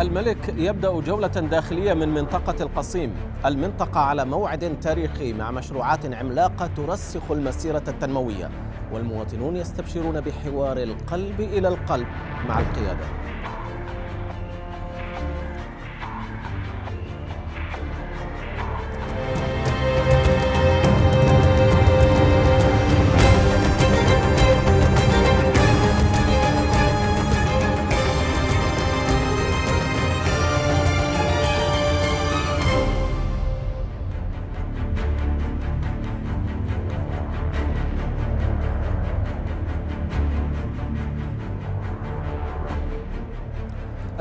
الملك يبدأ جولة داخلية من منطقة القصيم المنطقة على موعد تاريخي مع مشروعات عملاقة ترسخ المسيرة التنموية والمواطنون يستبشرون بحوار القلب إلى القلب مع القيادة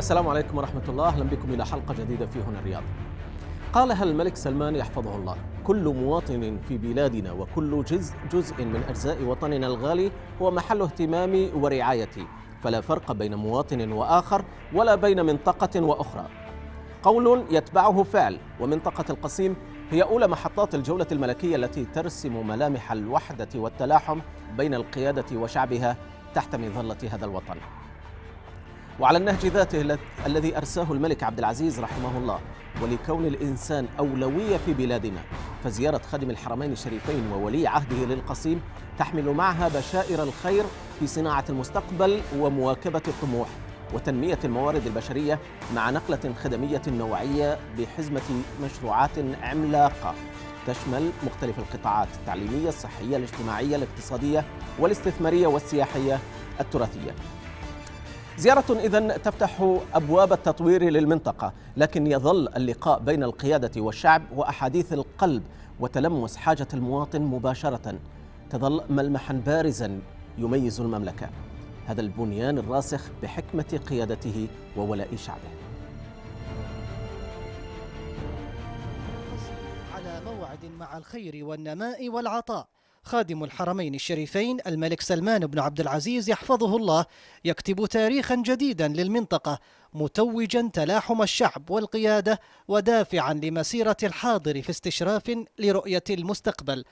السلام عليكم ورحمة الله أهلا بكم إلى حلقة جديدة في هنا الرياض قالها الملك سلمان يحفظه الله كل مواطن في بلادنا وكل جزء, جزء من أجزاء وطننا الغالي هو محل اهتمامي ورعايتي فلا فرق بين مواطن وآخر ولا بين منطقة وأخرى قول يتبعه فعل ومنطقة القصيم هي أولى محطات الجولة الملكية التي ترسم ملامح الوحدة والتلاحم بين القيادة وشعبها تحت مظلة هذا الوطن وعلى النهج ذاته الذي أرساه الملك عبد العزيز رحمه الله ولكون الإنسان أولوية في بلادنا فزيارة خادم الحرمين الشريفين وولي عهده للقصيم تحمل معها بشائر الخير في صناعة المستقبل ومواكبة الطموح وتنمية الموارد البشرية مع نقلة خدمية نوعية بحزمة مشروعات عملاقة تشمل مختلف القطاعات التعليمية الصحية الاجتماعية الاقتصادية والاستثمارية والسياحية التراثية زيارة إذا تفتح أبواب التطوير للمنطقة لكن يظل اللقاء بين القيادة والشعب وأحاديث القلب وتلمس حاجة المواطن مباشرة تظل ملمحا بارزا يميز المملكة هذا البنيان الراسخ بحكمة قيادته وولاء شعبه على موعد مع الخير والنماء والعطاء خادم الحرمين الشريفين الملك سلمان بن عبد العزيز يحفظه الله يكتب تاريخا جديدا للمنطقة متوجا تلاحم الشعب والقيادة ودافعا لمسيرة الحاضر في استشراف لرؤية المستقبل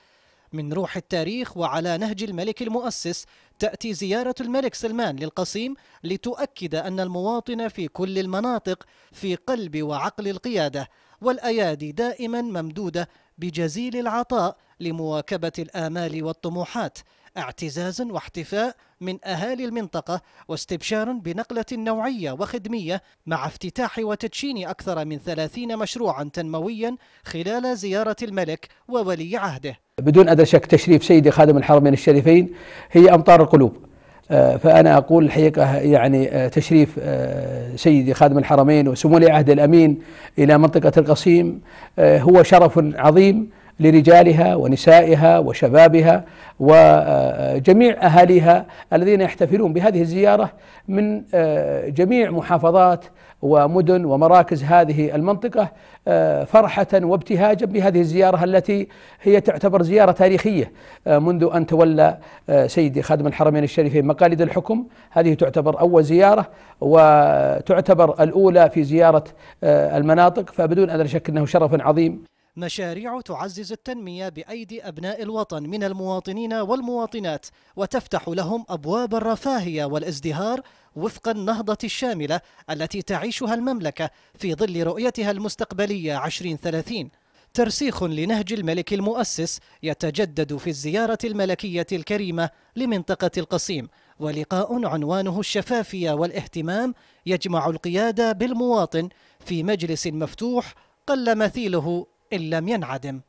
من روح التاريخ وعلى نهج الملك المؤسس تأتي زيارة الملك سلمان للقصيم لتؤكد أن المواطن في كل المناطق في قلب وعقل القيادة والأيادي دائما ممدودة بجزيل العطاء لمواكبة الآمال والطموحات اعتزازا واحتفاء من أهالي المنطقة واستبشار بنقلة نوعية وخدمية مع افتتاح وتدشين أكثر من 30 مشروعا تنمويا خلال زيارة الملك وولي عهده بدون أدنى شك تشريف سيدي خادم الحرمين الشريفين هي أمطار القلوب آه، فأنا أقول الحقيقة يعني آه، تشريف آه، سيدي خادم الحرمين وسمو ولي عهد الأمين إلى منطقة القصيم هو شرف عظيم لرجالها ونسائها وشبابها وجميع اهاليها الذين يحتفلون بهذه الزياره من آه، جميع محافظات ومدن ومراكز هذه المنطقه آه، فرحه وابتهاجا بهذه الزياره التي هي تعتبر زياره تاريخيه آه، منذ ان تولى سيدي خادم الحرمين الشريفين مقاليد الحكم هذه تعتبر اول زياره وتعتبر الاولى في زياره المناطق فبدون ادنى شك انه شرف عظيم مشاريع تعزز التنمية بأيدي أبناء الوطن من المواطنين والمواطنات وتفتح لهم أبواب الرفاهية والازدهار وفق النهضة الشاملة التي تعيشها المملكة في ظل رؤيتها المستقبلية 2030 ترسيخ لنهج الملك المؤسس يتجدد في الزيارة الملكية الكريمة لمنطقة القصيم ولقاء عنوانه الشفافية والاهتمام يجمع القيادة بالمواطن في مجلس مفتوح قل مثيله إن لم ينعدم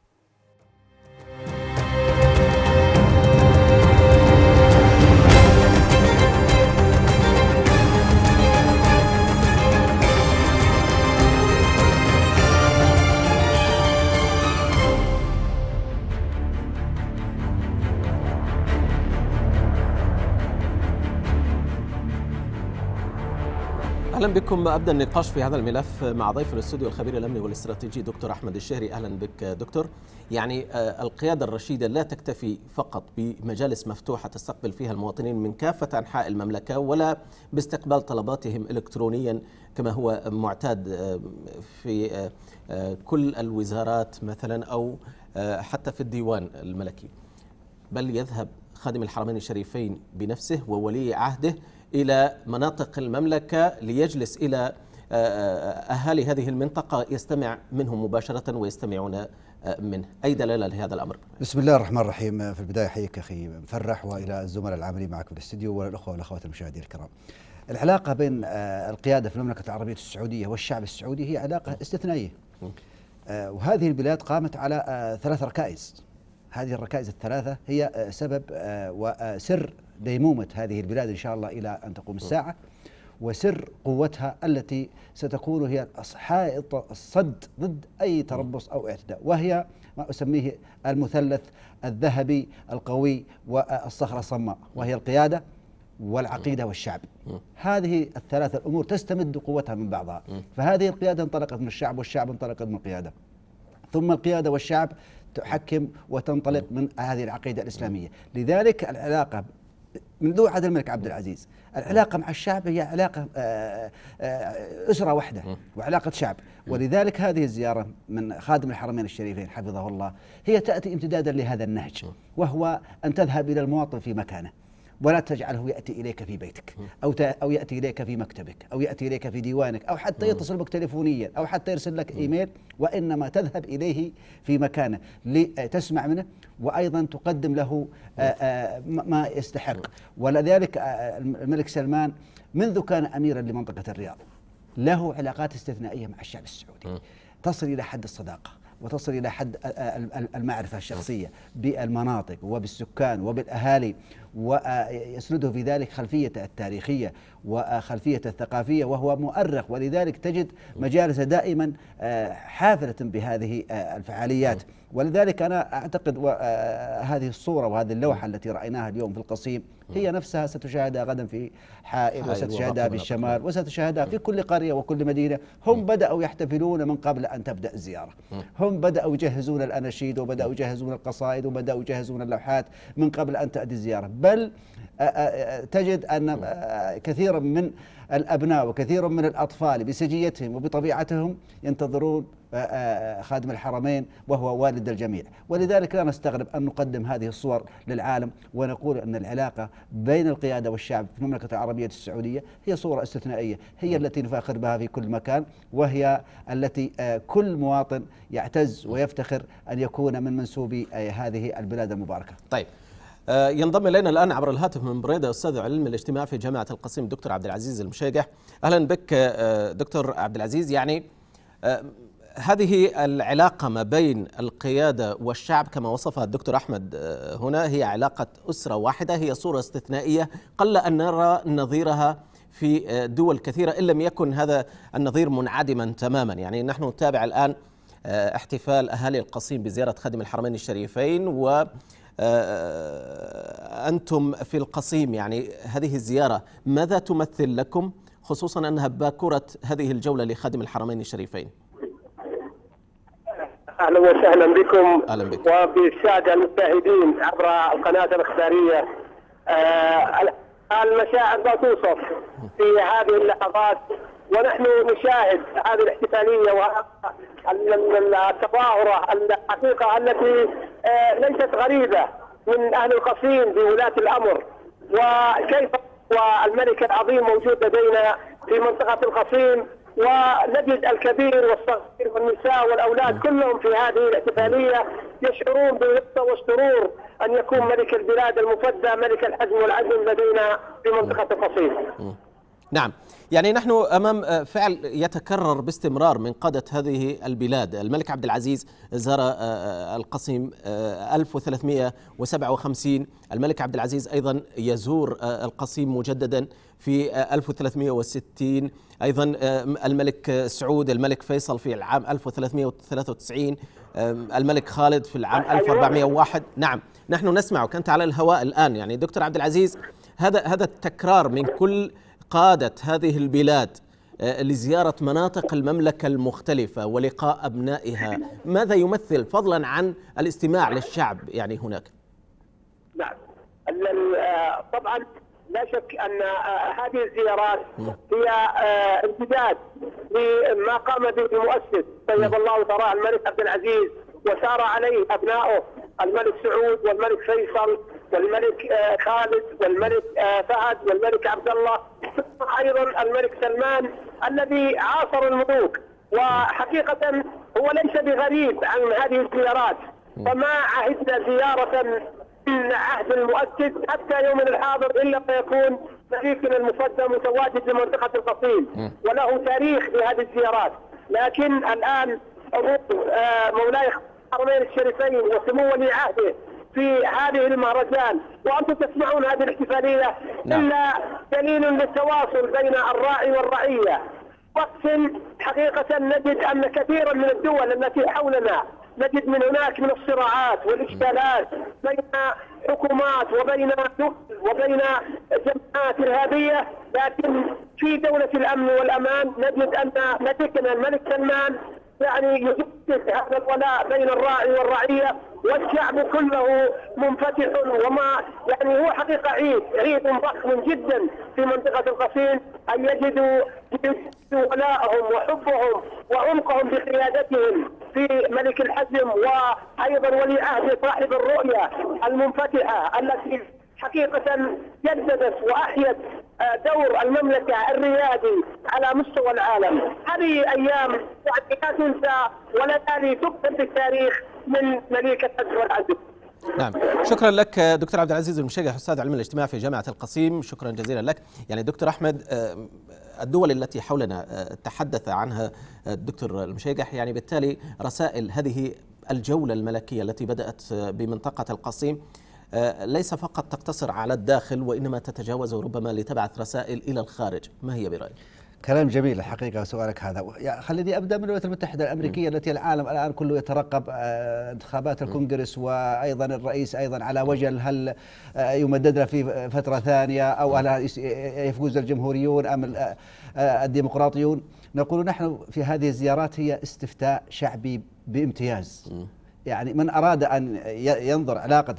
اهلا بكم ابدا النقاش في هذا الملف مع ضيف الاستوديو الخبير الامني والاستراتيجي دكتور احمد الشهري اهلا بك دكتور يعني آه، القياده الرشيده لا تكتفي فقط بمجالس مفتوحه تستقبل فيها المواطنين من كافه انحاء المملكه ولا باستقبال طلباتهم الكترونيا كما هو معتاد آه، في آه، كل الوزارات مثلا او حتى في الديوان الملكي بل يذهب خادم الحرمين الشريفين بنفسه وولي عهده إلى مناطق المملكة ليجلس إلى آه، آه، أهالي هذه المنطقة يستمع منهم مباشرة ويستمعون آه، منه أي دلالة لهذا الأمر بسم الله الرحمن الرحيم في البداية أحييك أخي مفرح وإلى الزملاء العاملين معك في الاستديو والأخوة والأخوات المشاهدين الكرام العلاقة بين القيادة في المملكة العربية السعودية والشعب السعودي هي علاقة استثنائية وهذه البلاد قامت على ثلاث ركائز هذه الركائز الثلاثة هي سبب وسر ديمومة هذه البلاد إن شاء الله إلى أن تقوم الساعة وسر قوتها التي ستكون هي حائط الصد ضد أي تربص أو اعتداء وهي ما أسميه المثلث الذهبي القوي والصخرة الصماء وهي القيادة والعقيدة والشعب هذه الثلاثة الأمور تستمد قوتها من بعضها فهذه القيادة انطلقت من الشعب والشعب انطلقت من القيادة ثم القيادة والشعب تحكم وتنطلق من هذه العقيدة الإسلامية لذلك العلاقة من ذو عهد الملك عبد العزيز العلاقة مع الشعب هي علاقة آه، آه، أسرة واحدة وعلاقة شعب ولذلك هذه الزيارة من خادم الحرمين الشريفين حفظه الله هي تأتي امتدادا لهذا النهج وهو أن تذهب إلى المواطن في مكانه ولا تجعله يأتي إليك في بيتك أو أو يأتي إليك في مكتبك أو يأتي إليك في ديوانك أو حتى يتصل بك تليفونيا أو حتى يرسل لك إيميل وإنما تذهب إليه في مكانه لتسمع منه وأيضا تقدم له آه، آه، ما يستحق ولذلك آه، الملك سلمان منذ كان أميرا لمنطقة الرياض له علاقات استثنائية مع الشعب السعودي تصل إلى حد الصداقة وتصل الى حد المعرفه الشخصيه بالمناطق وبالسكان وبالاهالي ويسنده في ذلك خلفيته التاريخية وخلفيته الثقافية وهو مؤرخ ولذلك تجد مجالسه دائما آه، حافلة بهذه آه، الفعاليات ولذلك أنا أعتقد آه، هذه الصورة وهذه اللوحة التي رأيناها اليوم في القصيم هي نفسها ستشاهدها غدا في حائل وستشاهدها في الشمال وستشاهدها في كل قرية وكل مدينة هم بدأوا يحتفلون من قبل أن تبدأ الزيارة هم بدأوا يجهزون الأناشيد وبدأوا يجهزون القصائد وبدأوا يجهزون اللوحات من قبل أن تأتي الزيارة بل تجد أن كثيرا من الأبناء وكثيرا من الأطفال بسجيتهم وبطبيعتهم ينتظرون خادم الحرمين وهو والد الجميع ولذلك لا نستغرب أن نقدم هذه الصور للعالم ونقول أن العلاقة بين القيادة والشعب في المملكة العربية السعودية هي صورة استثنائية هي نعم. التي نفاخر بها في كل مكان وهي التي كل مواطن يعتز ويفتخر أن يكون من منسوبي هذه البلاد المباركة طيب آه، ينضم الينا الان عبر الهاتف من بريده استاذ علم الاجتماع في جامعه القصيم دكتور عبد العزيز المشيقح اهلا بك آه، دكتور عبد العزيز يعني آه، هذه العلاقة ما بين القيادة والشعب كما وصفها الدكتور أحمد هنا هي علاقة أسرة واحدة هي صورة استثنائية قل أن نرى نظيرها في دول كثيرة إن لم يكن هذا النظير منعدما تماما يعني نحن نتابع الآن احتفال أهالي القصيم بزيارة خادم الحرمين الشريفين و آه، أنتم في القصيم يعني هذه الزيارة ماذا تمثل لكم خصوصا أنها باكرة هذه الجولة لخادم الحرمين الشريفين اهلا وسهلا بكم اهلا بك وبالساده المشاهدين عبر القناه الاخباريه آه، المشاعر لا توصف في هذه اللحظات ونحن نشاهد هذه الاحتفاليه وهذه التظاهره الحقيقه التي آه، ليست غريبة من أهل القصيم بولاة الأمر وكيف والملك العظيم موجود لدينا في منطقة القصيم ونجد الكبير والصغير والنساء والأولاد كلهم في هذه الاحتفالية يشعرون بالرضا والسرور أن يكون ملك البلاد المفدى ملك الحزم والعزم لدينا في منطقة القصيم نعم يعني نحن امام فعل يتكرر باستمرار من قاده هذه البلاد، الملك عبد العزيز زار آه، آه، القصيم 1357 آه، الملك عبد العزيز ايضا يزور القصيم مجددا في 1360 ايضا الملك سعود الملك فيصل في العام 1393 الملك خالد في العام 1401 أيوة. نعم نحن نسمعك انت على الهواء الان يعني دكتور عبد العزيز هذا هذا التكرار من كل قادت هذه البلاد آه، لزيارة مناطق المملكة المختلفة ولقاء أبنائها ماذا يمثل فضلا عن الاستماع للشعب يعني هناك نعم آه، طبعا لا شك أن آه، هذه الزيارات هي امتداد لما قام به المؤسس طيب الله ثراء الملك عبد العزيز وسار عليه أبنائه الملك سعود والملك فيصل والملك آه، خالد والملك فهد آه، والملك عبد الله ايضا الملك سلمان الذي عاصر الملوك وحقيقه هو ليس بغريب عن هذه الزيارات فما عهدنا زياره من عهد المؤكد حتى يومنا الحاضر الا يكون فريقنا المقدم متواجد لمنطقه القصيم وله تاريخ هذه الزيارات لكن الان آه، مولاي الحرمين الشريفين وسمو ولي عهده في هذه المهرجان وانتم تسمعون هذه الاحتفاليه نعم. الا دليل للتواصل بين الراعي والرعيه وقت حقيقه نجد ان كثيرا من الدول التي حولنا نجد من هناك من الصراعات والاشكالات بين حكومات وبين وبين جماعات ارهابيه لكن في دوله الامن والامان نجد ان ملكنا الملك سلمان يعني يحدث هذا الولاء بين الراعي والرعيه والشعب كله منفتح وما يعني هو حقيقه عيد عيد ضخم جدا في منطقه القصيم ان يجدوا ولاءهم وحبهم وعمقهم بقيادتهم في ملك الحزم وايضا ولي عهده صاحب الرؤيه المنفتحه التي حقيقة جددت وأحيت آه، دور المملكة الريادي على مستوى العالم هذه أيام يعني لا تنسى ولا تالي تكتب في التاريخ من مليكة أسر العزيز نعم شكرا لك دكتور عبد العزيز المشيقة استاذ علم الاجتماع في جامعه القصيم شكرا جزيلا لك يعني دكتور احمد آه، الدول التي حولنا آه، تحدث عنها الدكتور المشيقح يعني بالتالي رسائل هذه الجوله الملكيه التي بدات بمنطقه القصيم آه، ليس فقط تقتصر على الداخل وإنما تتجاوز ربما لتبعث رسائل إلى الخارج ما هي برأيك؟ كلام جميل الحقيقه سؤالك هذا خليني ابدا من الولايات المتحده الامريكيه م. التي العالم الان كله يترقب آه، انتخابات الكونغرس وايضا الرئيس ايضا على وجل هل آه، يمددنا في فتره ثانيه او هل يفوز الجمهوريون ام الديمقراطيون نقول نحن في هذه الزيارات هي استفتاء شعبي بامتياز م. يعني من أراد أن ينظر علاقة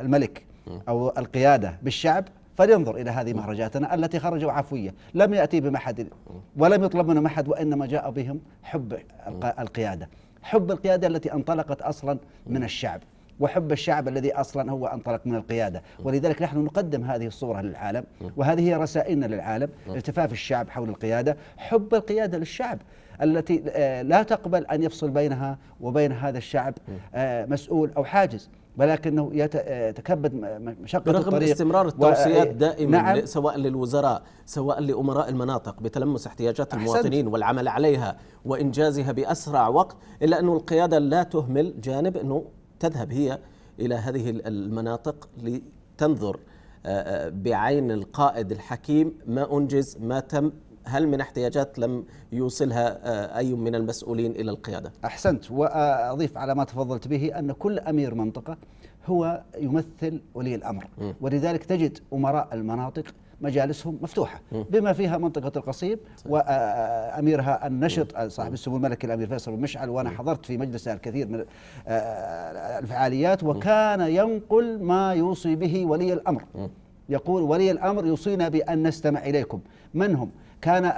الملك أو القيادة بالشعب فلينظر إلى هذه مهرجاتنا التي خرجوا عفوية لم يأتي احد ولم يطلب منهم أحد وإنما جاء بهم حب القيادة حب القيادة التي انطلقت أصلا من الشعب وحب الشعب الذي اصلا هو انطلق من القياده، ولذلك نحن نقدم هذه الصوره للعالم وهذه هي رسائلنا للعالم، التفاف الشعب حول القياده، حب القياده للشعب، التي آه، لا تقبل أن يفصل بينها وبين هذا الشعب آه، مسؤول أو حاجز ولكنه يتكبد آه، مشقة رغم الطريق رغم استمرار التوصيات إيه، دائما نعم سواء للوزراء سواء لأمراء المناطق بتلمس احتياجات أحسنت المواطنين والعمل عليها وإنجازها بأسرع وقت إلا أن القيادة لا تهمل جانب أنه تذهب هي إلى هذه المناطق لتنظر بعين القائد الحكيم ما أنجز ما تم هل من احتياجات لم يوصلها آه، أي من المسؤولين إلى القيادة أحسنت وأضيف على ما تفضلت به أن كل أمير منطقة هو يمثل ولي الأمر ولذلك تجد أمراء المناطق مجالسهم مفتوحة بما فيها منطقة القصيم وأميرها آه، آه، النشط صاحب السمو الملكي الأمير فيصل بن مشعل وأنا حضرت في مجلسه الكثير من الفعاليات وكان ينقل ما يوصي به ولي الأمر يقول ولي الأمر يوصينا بأن نستمع إليكم من هم؟ كان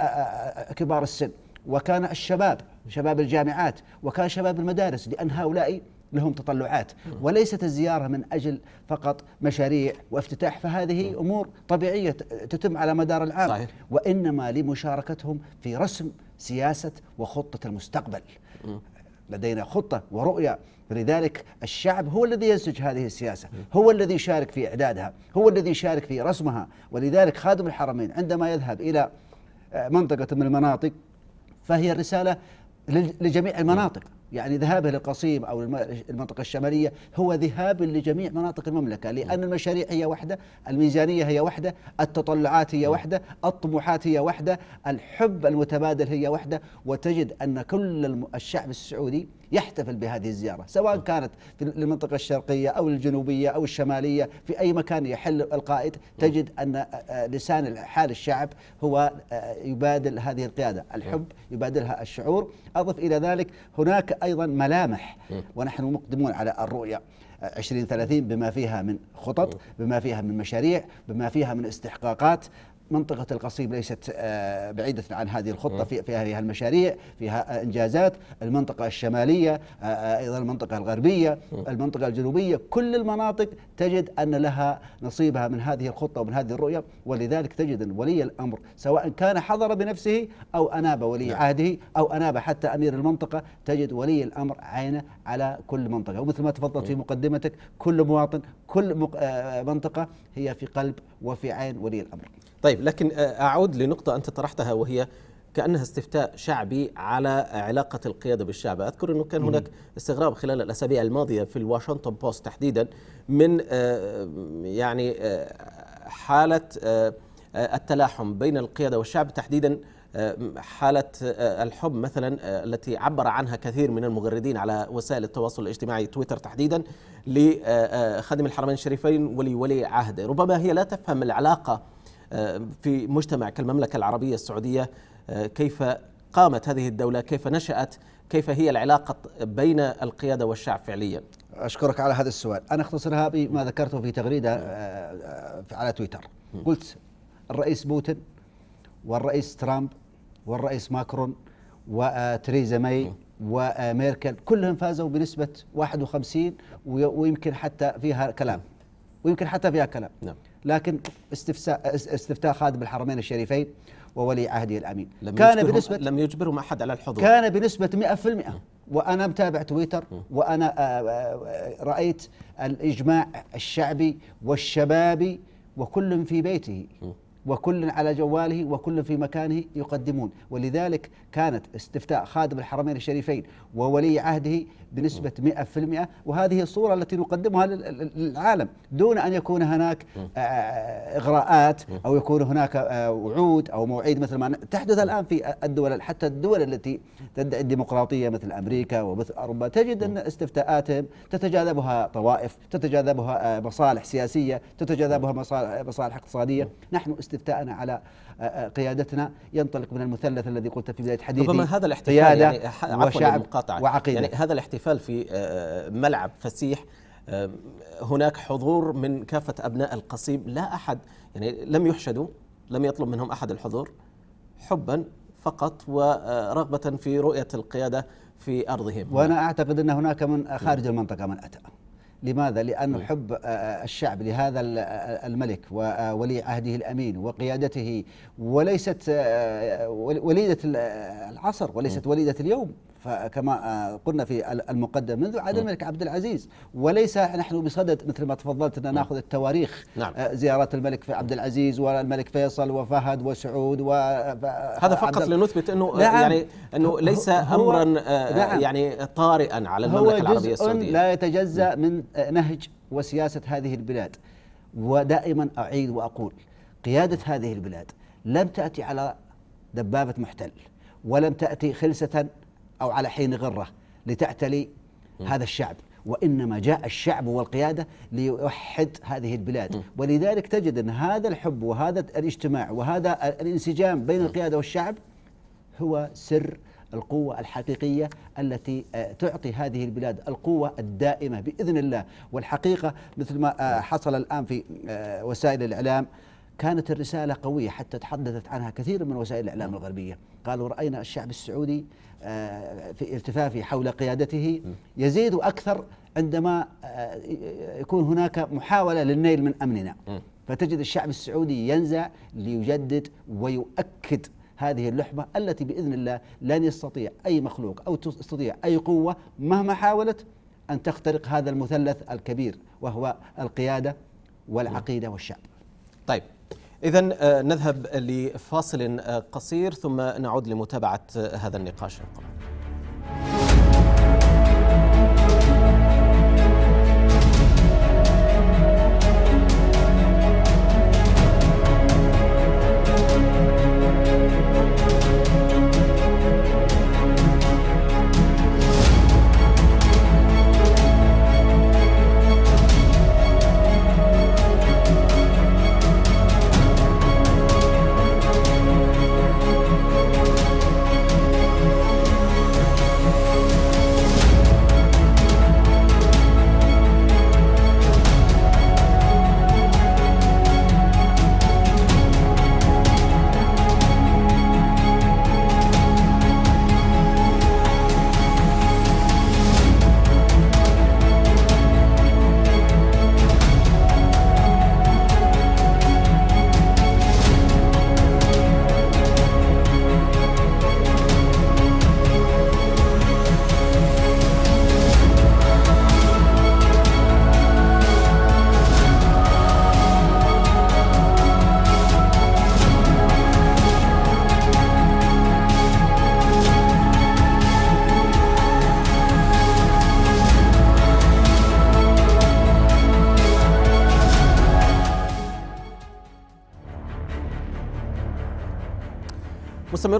كبار السن وكان الشباب شباب الجامعات وكان شباب المدارس لأن هؤلاء لهم تطلعات وليست الزيارة من أجل فقط مشاريع وافتتاح فهذه أمور طبيعية تتم على مدار العام صحيح. وإنما لمشاركتهم في رسم سياسة وخطة المستقبل لدينا خطة ورؤية لذلك الشعب هو الذي ينسج هذه السياسة هو الذي يشارك في إعدادها هو الذي يشارك في رسمها ولذلك خادم الحرمين عندما يذهب إلى منطقة من المناطق فهي الرسالة لجميع المناطق يعني ذهابه للقصيم او المنطقه الشماليه هو ذهاب لجميع مناطق المملكه لان المشاريع هي واحده، الميزانيه هي واحده، التطلعات هي واحده، الطموحات هي واحده، الحب المتبادل هي واحده وتجد ان كل الشعب السعودي يحتفل بهذه الزيارة سواء كانت في المنطقة الشرقية أو الجنوبية أو الشمالية في أي مكان يحل القائد تجد أن آه، آه، لسان حال الشعب هو آه، يبادل هذه القيادة الحب يبادلها الشعور أضف إلى ذلك هناك أيضا ملامح ونحن مقدمون على الرؤية 2030 بما فيها من خطط بما فيها من مشاريع بما فيها من استحقاقات منطقة القصيم ليست آه، بعيدة عن هذه الخطة في هذه المشاريع فيها آه، إنجازات المنطقة الشمالية آه، أيضا المنطقة الغربية المنطقة الجنوبية كل المناطق تجد أن لها نصيبها من هذه الخطة ومن هذه الرؤية ولذلك تجد أن ولي الأمر سواء كان حضر بنفسه أو أناب ولي نعم. عهده أو أناب حتى أمير المنطقة تجد ولي الأمر عينه على كل منطقة ومثل ما تفضلت في مقدمتك كل مواطن كل منطقة هي في قلب وفي عين ولي الأمر طيب لكن آه، اعود لنقطه انت طرحتها وهي كانها استفتاء شعبي على علاقه القياده بالشعب، اذكر انه كان هناك استغراب خلال الاسابيع الماضيه في الواشنطن بوست تحديدا من آه، يعني آه، حاله التلاحم بين القياده والشعب تحديدا حالة الحب مثلا التي عبر عنها كثير من المغردين على وسائل التواصل الاجتماعي تويتر تحديدا لخادم الحرمين الشريفين ولي ولي عهده ربما هي لا تفهم العلاقة في مجتمع كالمملكة العربية السعودية آه، كيف قامت هذه الدولة كيف نشأت كيف هي العلاقة بين القيادة والشعب فعليا أشكرك على هذا السؤال أنا أختصرها بما ذكرته في تغريدة آه، آه، على تويتر قلت الرئيس بوتين والرئيس ترامب والرئيس ماكرون وتريزا ماي وميركل كلهم فازوا بنسبة 51 ويمكن حتى فيها كلام ويمكن حتى فيها كلام نعم. لكن استفساء استفتاء خادم الحرمين الشريفين وولي عهده الامين لم كان بنسبه لم يجبرهم احد على الحضور كان بنسبه 100% وانا متابع تويتر وانا آه، آه، رايت الاجماع الشعبي والشبابي وكل في بيته وكل على جواله وكل في مكانه يقدمون ولذلك كانت استفتاء خادم الحرمين الشريفين وولي عهده بنسبة 100% وهذه الصورة التي نقدمها للعالم دون أن يكون هناك آه، إغراءات أو يكون هناك آه، وعود أو موعيد مثل ما تحدث الآن في الدول حتى الدول التي تدعي الديمقراطية مثل أمريكا ومثل أوروبا تجد أن استفتاءاتهم تتجاذبها طوائف تتجاذبها آه، مصالح سياسية تتجاذبها مصالح اقتصادية نحن استفتاءنا على قيادتنا ينطلق من المثلث الذي قلت في بدايه حديثي ربما هذا الاحتفال قيادة يعني وشعب وعقيدة يعني هذا الاحتفال في آه، ملعب فسيح آه، هناك حضور من كافه ابناء القصيم لا احد يعني لم يحشدوا لم يطلب منهم احد الحضور حبا فقط ورغبه في رؤيه القياده في ارضهم وانا اعتقد ان هناك من خارج المنطقه من اتى لماذا؟ لأن نعم. حب آه، آه، الشعب لهذا آه، الملك وولي عهده الأمين وقيادته وليست وليدة العصر وليست نعم. وليدة اليوم فكما آه، قلنا في المقدم منذ عهد الملك عبد العزيز وليس نحن بصدد مثل ما تفضلت ان ناخذ التواريخ نعم. آه، زيارات الملك في عبد العزيز والملك فيصل وفهد وسعود و هذا فقط لنثبت انه آه، نعم يعني انه ليس امرا نعم يعني طارئا على المملكه العربيه السعوديه لا يتجزا من نهج وسياسه هذه البلاد ودائما اعيد واقول قياده هذه البلاد لم تاتي على دبابه محتل ولم تاتي خلسه أو على حين غرة لتعتلي هذا الشعب وإنما جاء الشعب والقيادة ليوحد هذه البلاد ولذلك تجد أن هذا الحب وهذا الاجتماع وهذا الانسجام بين القيادة والشعب هو سر القوة الحقيقية التي آه، تعطي هذه البلاد القوة الدائمة بإذن الله والحقيقة مثل ما آه، حصل الآن في آه، وسائل الإعلام كانت الرسالة قوية حتى تحدثت عنها كثير من وسائل الإعلام الغربية قالوا رأينا الشعب السعودي آه، في التفافي حول قيادته يزيد أكثر عندما آه، يكون هناك محاولة للنيل من أمننا فتجد الشعب السعودي ينزع ليجدد ويؤكد هذه اللحمة التي بإذن الله لن يستطيع أي مخلوق أو تستطيع أي قوة مهما حاولت أن تخترق هذا المثلث الكبير وهو القيادة والعقيدة والشعب طيب إذا آه، نذهب لفاصل آه، قصير ثم نعود لمتابعة آه، هذا النقاش القادم.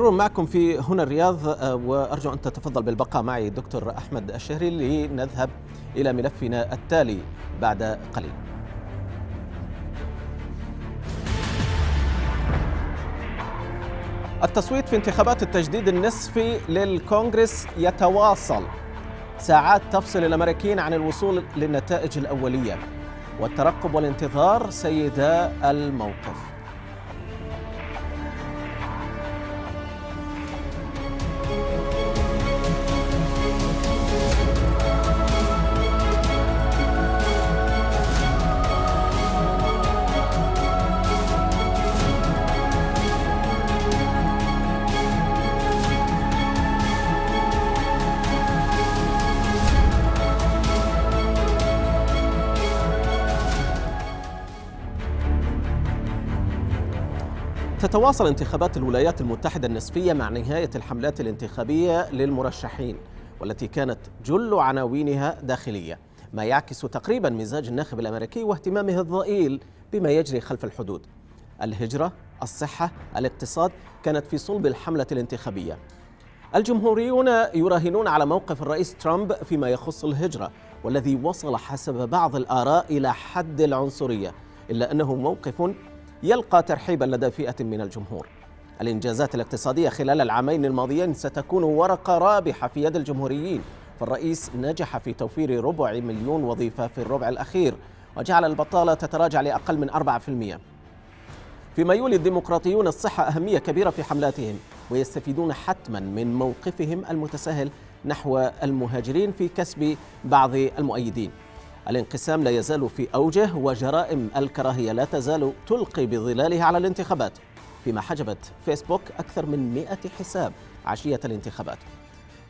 مستمرون معكم في هنا الرياض آه، وارجو ان تتفضل بالبقاء معي دكتور احمد الشهري لنذهب الى ملفنا التالي بعد قليل. التصويت في انتخابات التجديد النصفي للكونغرس يتواصل. ساعات تفصل الامريكيين عن الوصول للنتائج الاوليه. والترقب والانتظار سيدا الموقف. تتواصل انتخابات الولايات المتحدة النصفية مع نهاية الحملات الانتخابية للمرشحين والتي كانت جل عناوينها داخلية ما يعكس تقريبا مزاج الناخب الأمريكي واهتمامه الضئيل بما يجري خلف الحدود الهجرة، الصحة، الاقتصاد كانت في صلب الحملة الانتخابية الجمهوريون يراهنون على موقف الرئيس ترامب فيما يخص الهجرة والذي وصل حسب بعض الآراء إلى حد العنصرية إلا أنه موقف يلقى ترحيبا لدى فئة من الجمهور الإنجازات الاقتصادية خلال العامين الماضيين ستكون ورقة رابحة في يد الجمهوريين فالرئيس نجح في توفير ربع مليون وظيفة في الربع الأخير وجعل البطالة تتراجع لأقل من 4% فيما يولي الديمقراطيون الصحة أهمية كبيرة في حملاتهم ويستفيدون حتما من موقفهم المتساهل نحو المهاجرين في كسب بعض المؤيدين الانقسام لا يزال في أوجه وجرائم الكراهية لا تزال تلقي بظلالها على الانتخابات فيما حجبت فيسبوك أكثر من 100 حساب عشية الانتخابات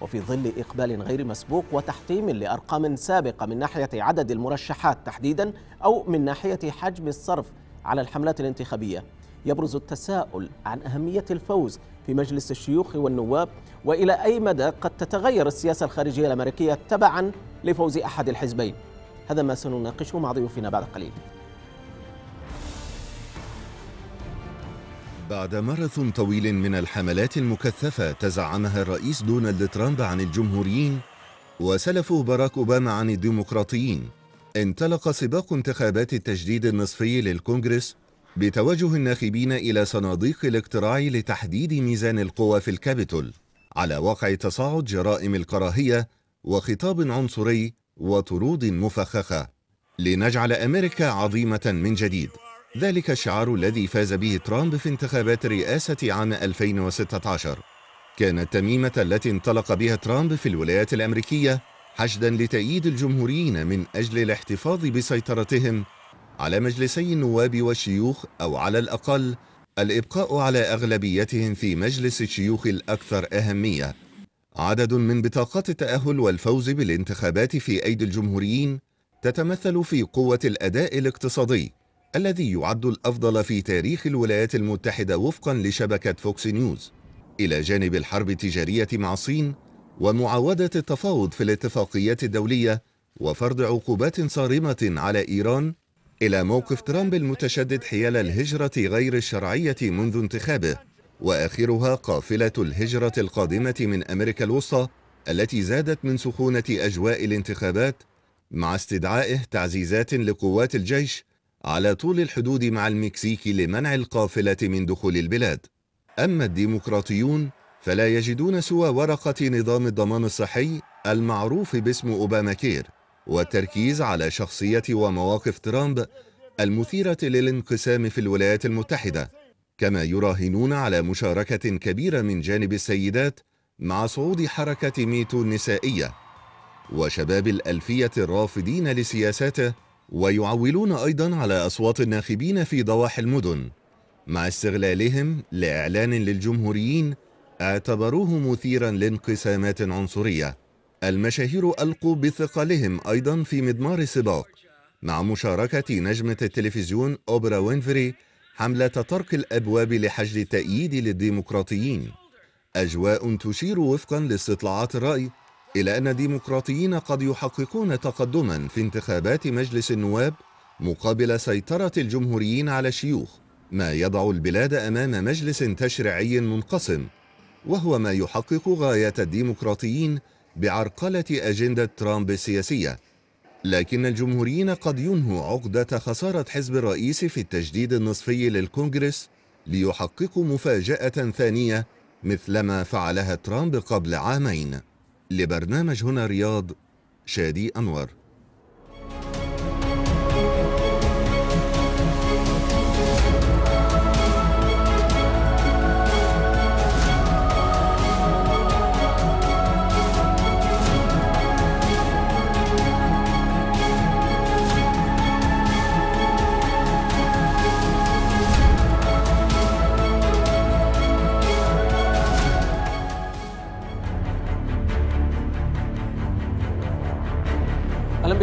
وفي ظل إقبال غير مسبوق وتحطيم لأرقام سابقة من ناحية عدد المرشحات تحديدا أو من ناحية حجم الصرف على الحملات الانتخابية يبرز التساؤل عن أهمية الفوز في مجلس الشيوخ والنواب وإلى أي مدى قد تتغير السياسة الخارجية الأمريكية تبعا لفوز أحد الحزبين هذا ما سنناقشه مع ضيوفنا بعد قليل بعد ماراثون طويل من الحملات المكثفة تزعمها الرئيس دونالد ترامب عن الجمهوريين وسلفه باراك أوباما عن الديمقراطيين انطلق سباق انتخابات التجديد النصفي للكونغرس بتوجه الناخبين إلى صناديق الاقتراع لتحديد ميزان القوى في الكابيتول على وقع تصاعد جرائم الكراهية وخطاب عنصري وطرود مفخخة لنجعل أمريكا عظيمة من جديد ذلك الشعار الذي فاز به ترامب في انتخابات الرئاسة عام 2016 كانت التميمة التي انطلق بها ترامب في الولايات الأمريكية حشدا لتأييد الجمهوريين من أجل الاحتفاظ بسيطرتهم على مجلسي النواب والشيوخ أو على الأقل الإبقاء على أغلبيتهم في مجلس الشيوخ الأكثر أهمية عدد من بطاقات التأهل والفوز بالانتخابات في أيدي الجمهوريين تتمثل في قوة الأداء الاقتصادي الذي يعد الأفضل في تاريخ الولايات المتحدة وفقا لشبكة فوكس نيوز إلى جانب الحرب التجارية مع الصين ومعاودة التفاوض في الاتفاقيات الدولية وفرض عقوبات صارمة على إيران إلى موقف ترامب المتشدد حيال الهجرة غير الشرعية منذ انتخابه وآخرها قافلة الهجرة القادمة من أمريكا الوسطى التي زادت من سخونة أجواء الانتخابات مع استدعائه تعزيزات لقوات الجيش على طول الحدود مع المكسيك لمنع القافلة من دخول البلاد أما الديمقراطيون فلا يجدون سوى ورقة نظام الضمان الصحي المعروف باسم أوباما كير والتركيز على شخصية ومواقف ترامب المثيرة للانقسام في الولايات المتحدة كما يراهنون على مشاركة كبيرة من جانب السيدات مع صعود حركة ميتو النسائية وشباب الألفية الرافضين لسياساته ويعولون أيضا على أصوات الناخبين في ضواحي المدن مع استغلالهم لإعلان للجمهوريين اعتبروه مثيرا لانقسامات عنصرية المشاهير ألقوا بثقلهم أيضا في مضمار السباق مع مشاركة نجمة التلفزيون أوبرا وينفري حملة طرق الأبواب لحشد التأييد للديمقراطيين أجواء تشير وفقا لاستطلاعات الرأي إلى أن الديمقراطيين قد يحققون تقدما في انتخابات مجلس النواب مقابل سيطرة الجمهوريين على الشيوخ ما يضع البلاد أمام مجلس تشريعي منقسم وهو ما يحقق غاية الديمقراطيين بعرقلة أجندة ترامب السياسية لكن الجمهوريين قد ينهوا عقدة خسارة حزب الرئيس في التجديد النصفي للكونغرس ليحققوا مفاجأة ثانية مثلما فعلها ترامب قبل عامين لبرنامج هنا رياض شادي أنور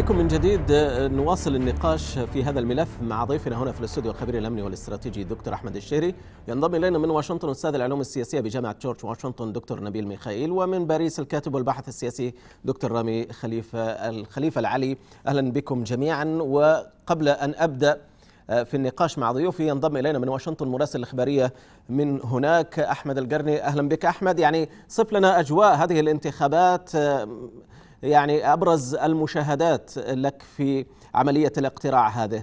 بكم من جديد آه، نواصل النقاش في هذا الملف مع ضيفنا هنا في الاستوديو الخبير الامني والاستراتيجي الدكتور احمد الشهري ينضم الينا من واشنطن استاذ العلوم السياسيه بجامعه جورج واشنطن دكتور نبيل ميخائيل ومن باريس الكاتب والباحث السياسي دكتور رامي خليفه الخليفه العلي اهلا بكم جميعا وقبل ان ابدا آه، في النقاش مع ضيوفي ينضم الينا من واشنطن مراسل الاخباريه من هناك احمد القرني اهلا بك احمد يعني صف لنا اجواء هذه الانتخابات يعني أبرز المشاهدات لك في عملية الاقتراع هذه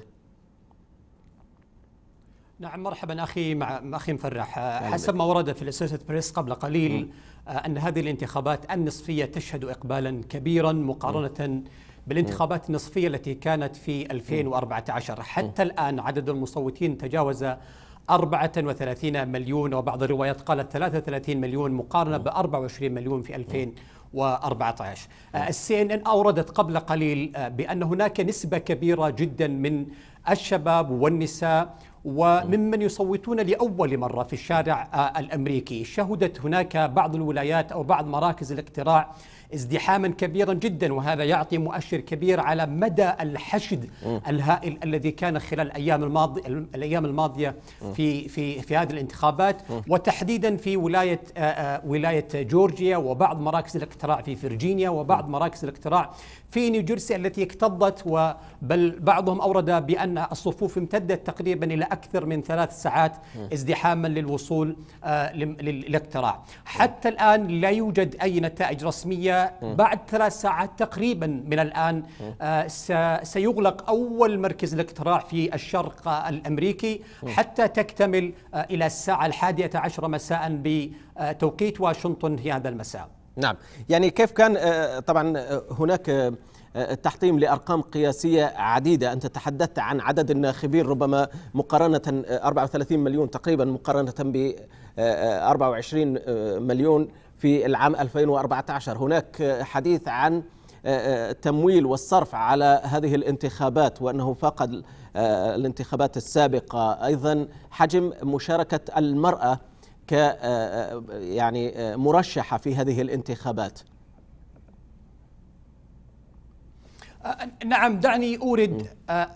نعم مرحبا اخي مع اخي مفرح حسب ما ورد في الاسوسيت بريس قبل قليل ان هذه الانتخابات النصفيه تشهد اقبالا كبيرا مقارنه بالانتخابات النصفيه التي كانت في 2014 حتى الان عدد المصوتين تجاوز 34 مليون وبعض الروايات قالت 33 مليون مقارنه ب 24 مليون في 2014 2014 نعم. آه، السي ان ان اوردت قبل قليل آه، بان هناك نسبه كبيره جدا من الشباب والنساء وممن نعم. يصوتون لاول مره في الشارع آه، الامريكي شهدت هناك بعض الولايات او بعض مراكز الاقتراع ازدحاما كبيرا جدا وهذا يعطي مؤشر كبير على مدى الحشد الهائل الذي كان خلال الايام الماضيه الايام الماضيه في في في هذه الانتخابات وتحديدا في ولايه آه، آه، ولايه جورجيا وبعض مراكز الاقتراع في فرجينيا وبعض مراكز الاقتراع في نيوجيرسي التي اكتظت بل بعضهم أورد بأن الصفوف امتدت تقريبا إلى أكثر من ثلاث ساعات ازدحاما للوصول آه، للاقتراع حتى الآن لا يوجد أي نتائج رسمية بعد ثلاث ساعات تقريبا من الآن آه، سيغلق أول مركز الاقتراع في الشرق الأمريكي حتى تكتمل آه، إلى الساعة الحادية عشرة مساء بتوقيت واشنطن في هذا المساء نعم يعني كيف كان آه، طبعا آه، هناك آه، تحطيم لارقام قياسيه عديده، انت تحدثت عن عدد الناخبين ربما مقارنه 34 مليون تقريبا مقارنه ب 24 مليون في العام 2014 هناك حديث عن التمويل والصرف على هذه الانتخابات وانه فاقد الانتخابات السابقه ايضا حجم مشاركه المراه ك آه، آه، يعني آه، مرشحه في هذه الانتخابات نعم دعني أورد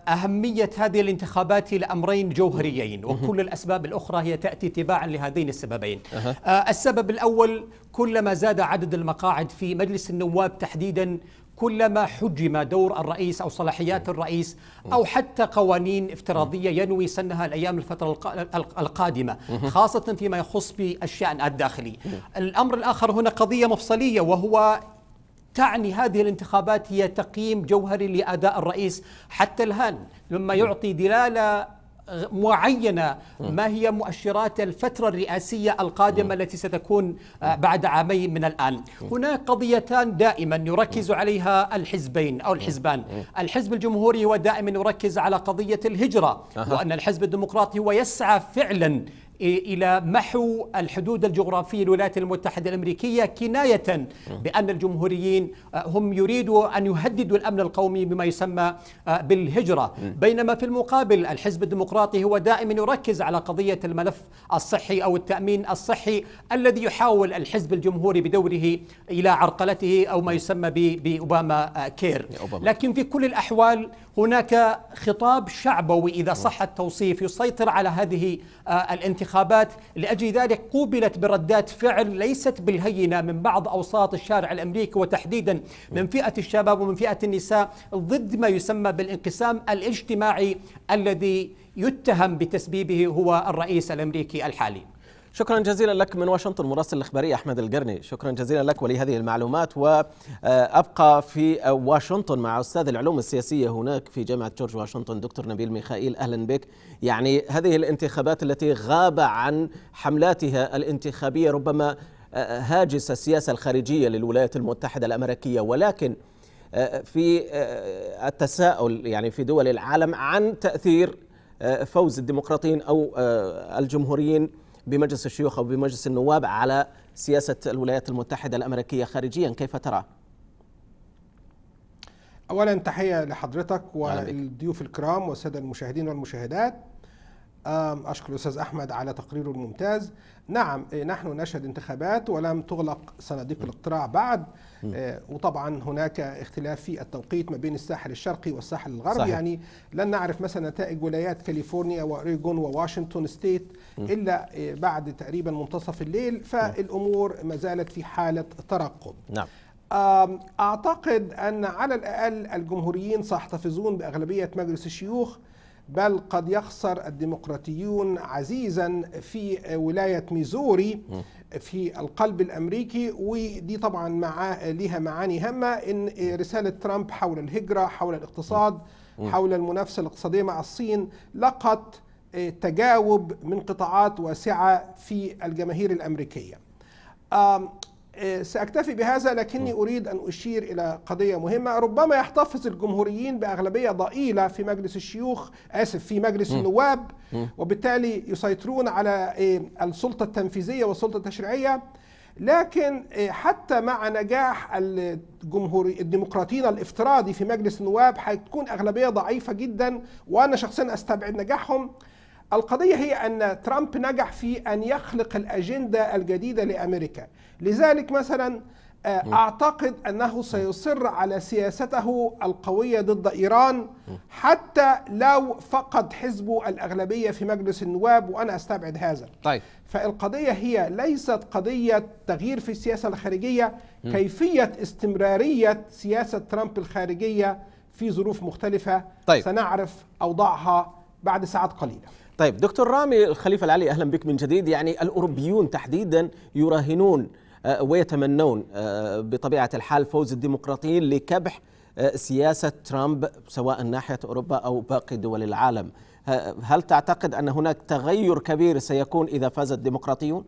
أهمية هذه الانتخابات لأمرين جوهريين وكل الأسباب الأخرى هي تأتي تباعا لهذين السببين السبب الأول كلما زاد عدد المقاعد في مجلس النواب تحديدا كلما حجم دور الرئيس أو صلاحيات الرئيس أو حتى قوانين افتراضية ينوي سنها الأيام الفترة القادمة خاصة فيما يخص بالشأن الداخلي الأمر الآخر هنا قضية مفصلية وهو تعني هذه الانتخابات هي تقييم جوهري لأداء الرئيس حتى الآن لما يعطي دلالة معينة ما هي مؤشرات الفترة الرئاسية القادمة التي ستكون آه، بعد عامين من الآن هناك قضيتان دائما يركز عليها الحزبين أو الحزبان الحزب الجمهوري هو دائما يركز على قضية الهجرة وأن الحزب الديمقراطي هو يسعى فعلا الى محو الحدود الجغرافيه للولايات المتحده الامريكيه كنايه بان الجمهوريين آه، هم يريدوا ان يهددوا الامن القومي بما يسمى آه، بالهجره، بينما في المقابل الحزب الديمقراطي هو دائما يركز على قضيه الملف الصحي او التامين الصحي الذي يحاول الحزب الجمهوري بدوره الى عرقلته او ما يسمى باوباما آه، كير، لكن في كل الاحوال هناك خطاب شعبوي اذا صح التوصيف يسيطر على هذه الانتخابات الانتخابات لأجل ذلك قوبلت بردات فعل ليست بالهينة من بعض أوساط الشارع الأمريكي وتحديدا من فئة الشباب ومن فئة النساء ضد ما يسمى بالانقسام الاجتماعي الذي يتهم بتسبيبه هو الرئيس الأمريكي الحالي شكرا جزيلا لك من واشنطن مراسل الاخباري احمد القرني شكرا جزيلا لك ولهذه المعلومات وابقى في واشنطن مع استاذ العلوم السياسيه هناك في جامعه جورج واشنطن دكتور نبيل ميخائيل اهلا بك يعني هذه الانتخابات التي غاب عن حملاتها الانتخابيه ربما آه، هاجس السياسه الخارجيه للولايات المتحده الامريكيه ولكن آه، في آه، التساؤل يعني في دول العالم عن تاثير فوز الديمقراطيين او الجمهوريين بمجلس الشيوخ أو بمجلس النواب على سياسة الولايات المتحدة الأمريكية خارجيا كيف ترى؟ اولا تحيه لحضرتك والضيوف الكرام والساده المشاهدين والمشاهدات أشكر الأستاذ أحمد على تقريره الممتاز نعم إيه، نحن نشهد انتخابات ولم تغلق صناديق الاقتراع بعد إيه، وطبعا هناك اختلاف في التوقيت ما بين الساحل الشرقي والساحل الغربي صحيح. يعني لن نعرف مثلا نتائج ولايات كاليفورنيا وأوريغون وواشنطن ستيت إلا إيه، بعد تقريبا منتصف الليل فالأمور ما زالت في حالة ترقب نعم أعتقد أن على الأقل الجمهوريين سيحتفظون بأغلبية مجلس الشيوخ بل قد يخسر الديمقراطيون عزيزا في ولاية ميزوري في القلب الأمريكي ودي طبعا مع لها معاني هامة إن رسالة ترامب حول الهجرة حول الاقتصاد حول المنافسة الاقتصادية مع الصين لقت آه، تجاوب من قطاعات واسعة في الجماهير الأمريكية آه، سأكتفي بهذا لكني أريد أن أشير إلى قضية مهمة ربما يحتفظ الجمهوريين بأغلبية ضئيلة في مجلس الشيوخ آسف في مجلس النواب وبالتالي يسيطرون على آه، السلطة التنفيذية والسلطة التشريعية لكن آه، حتى مع نجاح الجمهوري الديمقراطيين الافتراضي في مجلس النواب هتكون أغلبية ضعيفة جدا وأنا شخصيا أستبعد نجاحهم القضية هي أن ترامب نجح في أن يخلق الأجندة الجديدة لأمريكا لذلك مثلا آه، اعتقد انه سيصر على سياسته القويه ضد ايران حتى لو فقد حزبه الاغلبيه في مجلس النواب وانا استبعد هذا. طيب فالقضيه هي ليست قضيه تغيير في السياسه الخارجيه، كيفيه استمراريه سياسه ترامب الخارجيه في ظروف مختلفه طيب. سنعرف اوضاعها بعد ساعات قليله. طيب دكتور رامي الخليفه العلي اهلا بك من جديد، يعني الاوروبيون تحديدا يراهنون آه، ويتمنون آه، بطبيعة الحال فوز الديمقراطيين لكبح آه، سياسة ترامب سواء ناحية أوروبا أو باقي دول العالم هل تعتقد أن هناك تغير كبير سيكون إذا فاز الديمقراطيون؟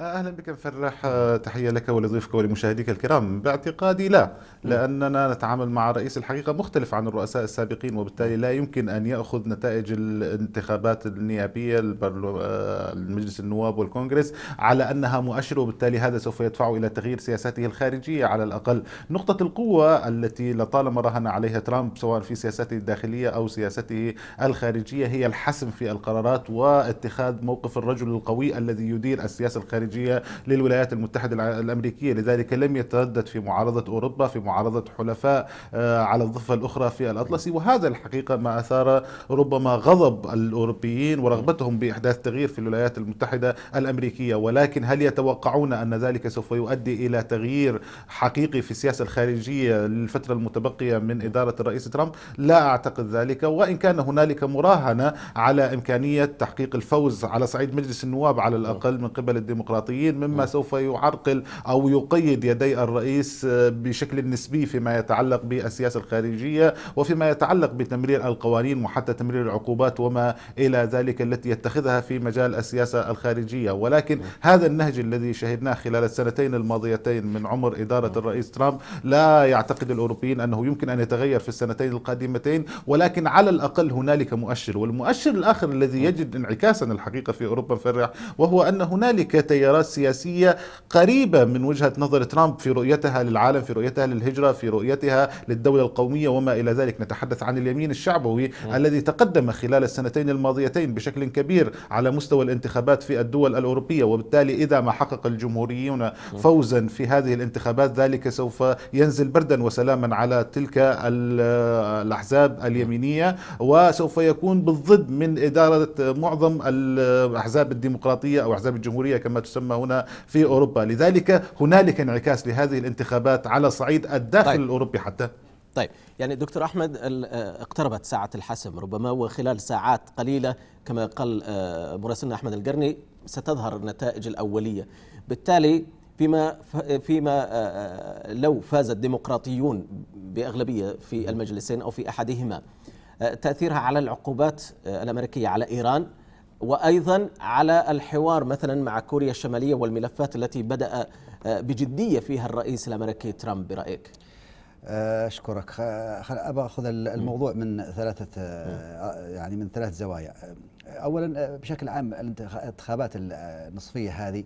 اهلا بك فرح آه، تحيه لك ولضيفك ولمشاهديك الكرام باعتقادي لا لاننا نتعامل مع رئيس الحقيقه مختلف عن الرؤساء السابقين وبالتالي لا يمكن ان ياخذ نتائج الانتخابات النيابيه آه، المجلس النواب والكونغرس على انها مؤشر وبالتالي هذا سوف يدفعه الى تغيير سياساته الخارجيه على الاقل نقطه القوه التي لطالما رهن عليها ترامب سواء في سياسته الداخليه او سياسته الخارجيه هي الحسم في القرارات واتخاذ موقف الرجل القوي الذي يدير السياسه الخارجيه الخارجية للولايات المتحدة الأمريكية لذلك لم يتردد في معارضة أوروبا في معارضة حلفاء آه، على الضفة الأخرى في الأطلسي وهذا الحقيقة ما أثار ربما غضب الأوروبيين ورغبتهم بإحداث تغيير في الولايات المتحدة الأمريكية ولكن هل يتوقعون أن ذلك سوف يؤدي إلى تغيير حقيقي في السياسة الخارجية للفترة المتبقية من إدارة الرئيس ترامب لا أعتقد ذلك وإن كان هنالك مراهنة على إمكانية تحقيق الفوز على صعيد مجلس النواب على الأقل من قبل الديمقراطية الديمقراطيين مما نعم. سوف يعرقل أو يقيد يدي الرئيس آه، بشكل نسبي فيما يتعلق بالسياسة الخارجية وفيما يتعلق بتمرير القوانين وحتى تمرير العقوبات وما إلى ذلك التي يتخذها في مجال السياسة الخارجية ولكن نعم. هذا النهج الذي شهدناه خلال السنتين الماضيتين من عمر إدارة نعم. الرئيس ترامب لا يعتقد الأوروبيين أنه يمكن أن يتغير في السنتين القادمتين ولكن على الأقل هنالك مؤشر والمؤشر الآخر الذي يجد انعكاسا الحقيقة في أوروبا فرح وهو أن هنالك تيار تيارات سياسية قريبة من وجهة نظر ترامب في رؤيتها للعالم في رؤيتها للهجرة في رؤيتها للدولة القومية وما إلى ذلك نتحدث عن اليمين الشعبوي م. الذي تقدم خلال السنتين الماضيتين بشكل كبير على مستوى الانتخابات في الدول الأوروبية وبالتالي إذا ما حقق الجمهوريون فوزا في هذه الانتخابات ذلك سوف ينزل بردا وسلاما على تلك الأحزاب اليمينية وسوف يكون بالضد من إدارة معظم الأحزاب الديمقراطية أو أحزاب الجمهورية كما تسمى تسمى هنا في أوروبا لذلك هنالك انعكاس لهذه الانتخابات على صعيد الداخل طيب. الأوروبي حتى طيب يعني دكتور أحمد آه، اقتربت ساعة الحسم ربما وخلال ساعات قليلة كما قال آه، مراسلنا أحمد القرني ستظهر النتائج الأولية بالتالي فيما فيما آه، لو فاز الديمقراطيون باغلبيه في المجلسين او في احدهما تاثيرها على العقوبات الامريكيه على ايران وايضا على الحوار مثلا مع كوريا الشماليه والملفات التي بدا آه، بجديه فيها الرئيس الامريكي ترامب برايك؟ آه، اشكرك ابغى اخذ الموضوع من ثلاثه آه، يعني من ثلاث زوايا اولا بشكل عام الانتخابات النصفيه هذه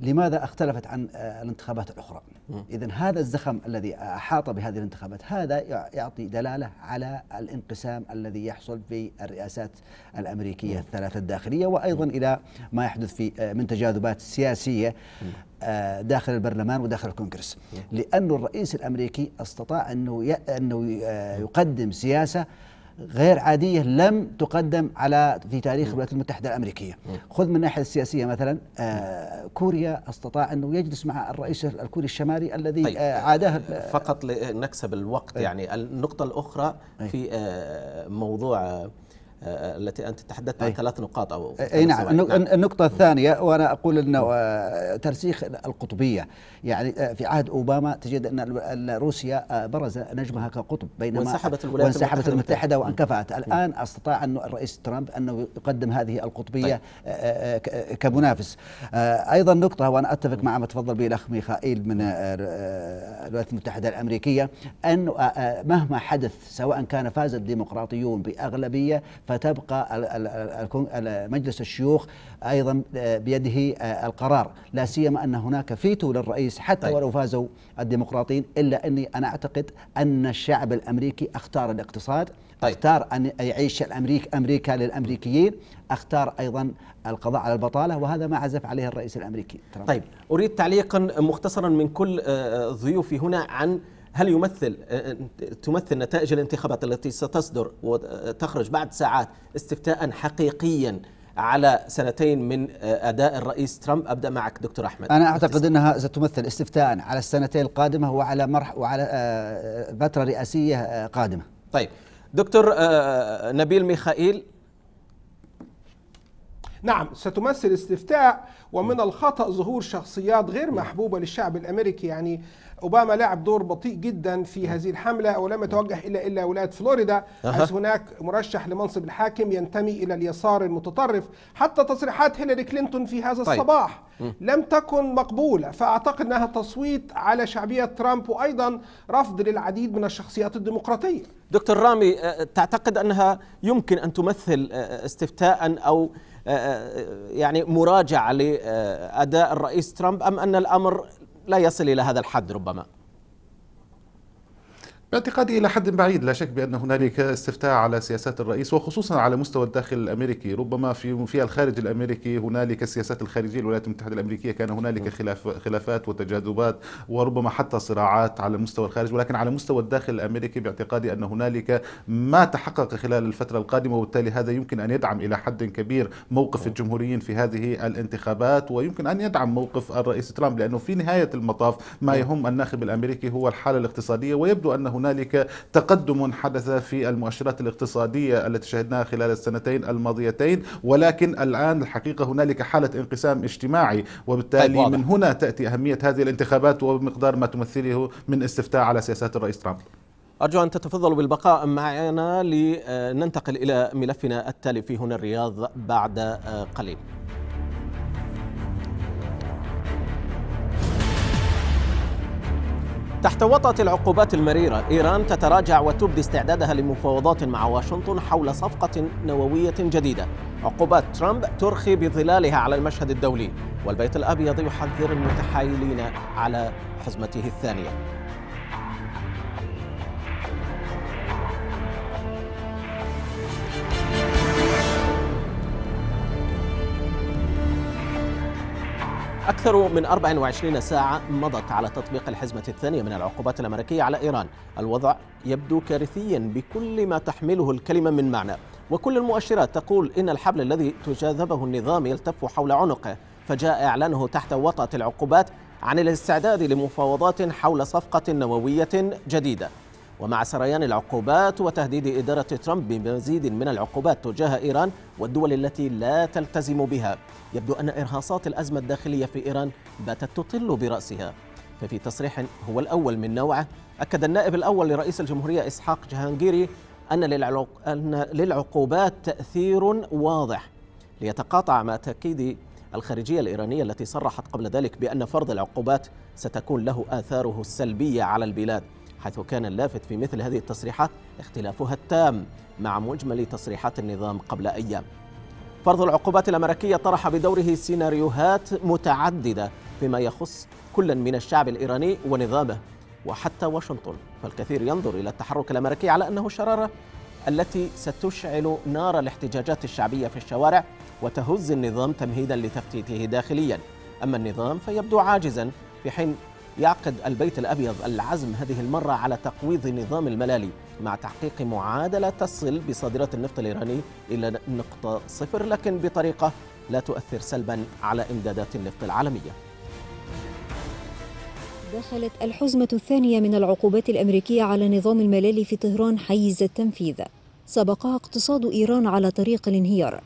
لماذا اختلفت عن آه، الانتخابات الاخرى؟ اذا هذا الزخم الذي احاط بهذه الانتخابات هذا يعطي دلاله على الانقسام الذي يحصل في الرئاسات الامريكيه الثلاثه الداخليه وايضا الى ما يحدث في آه، من تجاذبات سياسيه آه، داخل البرلمان وداخل الكونغرس لأن الرئيس الامريكي استطاع انه انه يقدم سياسه غير عادية لم تقدم على في تاريخ الولايات المتحدة الأمريكية خذ من الناحية السياسية مثلا آه كوريا استطاع أنه يجلس مع الرئيس الكوري الشمالي الذي طيب آه, آه، فقط لنكسب آه، الوقت أي. طيب. يعني النقطة الأخرى أي. في آه موضوع آه، التي انت تحدثت عن ثلاث نقاط او اي نعم. نعم النقطه الثانيه وانا اقول انه ترسيخ القطبيه يعني آه، في عهد أوباما تجد أن روسيا آه، برز نجمها كقطب بينما وانسحبت الولايات وانسحبت المتحدة وانكفأت الآن استطاع انه الرئيس ترامب أنه يقدم هذه القطبية طيب. آه، كمنافس أيضا نقطة وأنا أتفق مع ما تفضل به الأخ ميخائيل من الولايات المتحدة الأمريكية أن مهما حدث سواء كان فاز الديمقراطيون بأغلبية فتبقى مجلس الشيوخ أيضا بيده القرار لا سيما أن هناك فيتو للرئيس الرئيسي حتى طيب. ولو فازوا الديمقراطيين إلا أني أنا أعتقد أن الشعب الأمريكي اختار الاقتصاد طيب. اختار أن يعيش الأمريك أمريكا للأمريكيين اختار أيضا القضاء على البطالة وهذا ما عزف عليه الرئيس الأمريكي ترامب. طيب أريد تعليقا مختصرا من كل آه، آه، ضيوفي هنا عن هل يمثل آه، تمثل نتائج الانتخابات التي ستصدر وتخرج بعد ساعات استفتاء حقيقيا على سنتين من آه، اداء الرئيس ترامب ابدا معك دكتور احمد انا اعتقد انها ستمثل استفتاء على السنتين القادمه وعلى مرح وعلى آه، آه، فتره رئاسيه قادمه طيب دكتور نبيل ميخائيل نعم ستمثل استفتاء ومن الخطأ ظهور شخصيات غير نعم. محبوبة للشعب الأمريكي يعني اوباما لعب دور بطيء جدا في نعم. هذه الحمله ولم يتوجه الا الى ولايه فلوريدا حيث هناك مرشح لمنصب الحاكم ينتمي الى اليسار المتطرف حتى تصريحات هيلاري كلينتون في هذا طيب. الصباح لم تكن مقبوله فاعتقد انها تصويت على شعبيه ترامب وايضا رفض للعديد من الشخصيات الديمقراطيه دكتور رامي أه، أه، تعتقد انها يمكن ان تمثل أه، استفتاء او يعني مراجعه لاداء الرئيس ترامب ام ان الامر لا يصل إلى هذا الحد ربما باعتقادي إلى حد بعيد لا شك بأن هنالك استفتاء على سياسات الرئيس وخصوصا على مستوى الداخل الأمريكي ربما في في الخارج الأمريكي هنالك السياسات الخارجية الولايات المتحدة الأمريكية كان هنالك خلاف خلافات وتجاذبات وربما حتى صراعات على مستوى الخارج ولكن على مستوى الداخل الأمريكي باعتقادي أن هنالك ما تحقق خلال الفترة القادمة وبالتالي هذا يمكن أن يدعم إلى حد كبير موقف الجمهوريين في هذه الانتخابات ويمكن أن يدعم موقف الرئيس ترامب لأنه في نهاية المطاف ما يهم الناخب الأمريكي هو الحالة الاقتصادية ويبدو أن هنالك تقدم حدث في المؤشرات الاقتصادية التي شهدناها خلال السنتين الماضيتين ولكن الآن الحقيقة هنالك حالة انقسام اجتماعي وبالتالي طيب من هنا تأتي أهمية هذه الانتخابات وبمقدار ما تمثله من استفتاء على سياسات الرئيس ترامب أرجو أن تتفضلوا بالبقاء معنا لننتقل إلى ملفنا التالي في هنا الرياض بعد قليل تحت وطأة العقوبات المريرة إيران تتراجع وتبدي استعدادها لمفاوضات مع واشنطن حول صفقة نووية جديدة عقوبات ترامب ترخي بظلالها على المشهد الدولي والبيت الأبيض يحذر المتحايلين على حزمته الثانية أكثر من 24 ساعة مضت على تطبيق الحزمة الثانية من العقوبات الأمريكية على إيران الوضع يبدو كارثيا بكل ما تحمله الكلمة من معنى وكل المؤشرات تقول إن الحبل الذي تجاذبه النظام يلتف حول عنقه فجاء إعلانه تحت وطأة العقوبات عن الاستعداد لمفاوضات حول صفقة نووية جديدة ومع سريان العقوبات وتهديد إدارة ترامب بمزيد من العقوبات تجاه إيران والدول التي لا تلتزم بها يبدو أن إرهاصات الأزمة الداخلية في إيران باتت تطل برأسها ففي تصريح هو الأول من نوعه أكد النائب الأول لرئيس الجمهورية إسحاق جهانجيري أن للعقوبات تأثير واضح ليتقاطع مع تأكيد الخارجية الإيرانية التي صرحت قبل ذلك بأن فرض العقوبات ستكون له آثاره السلبية على البلاد حيث كان اللافت في مثل هذه التصريحات اختلافها التام مع مجمل تصريحات النظام قبل أيام فرض العقوبات الأمريكية طرح بدوره سيناريوهات متعددة فيما يخص كل من الشعب الإيراني ونظامه وحتى واشنطن فالكثير ينظر إلى التحرك الأمريكي على أنه شرارة التي ستشعل نار الاحتجاجات الشعبية في الشوارع وتهز النظام تمهيدا لتفتيته داخليا أما النظام فيبدو عاجزا في حين يعقد البيت الأبيض العزم هذه المرة على تقويض نظام الملالي مع تحقيق معادلة تصل بصادرات النفط الإيراني إلى نقطة صفر لكن بطريقة لا تؤثر سلبا على إمدادات النفط العالمية دخلت الحزمة الثانية من العقوبات الأمريكية على نظام الملالي في طهران حيز التنفيذ سبقها اقتصاد إيران على طريق الانهيار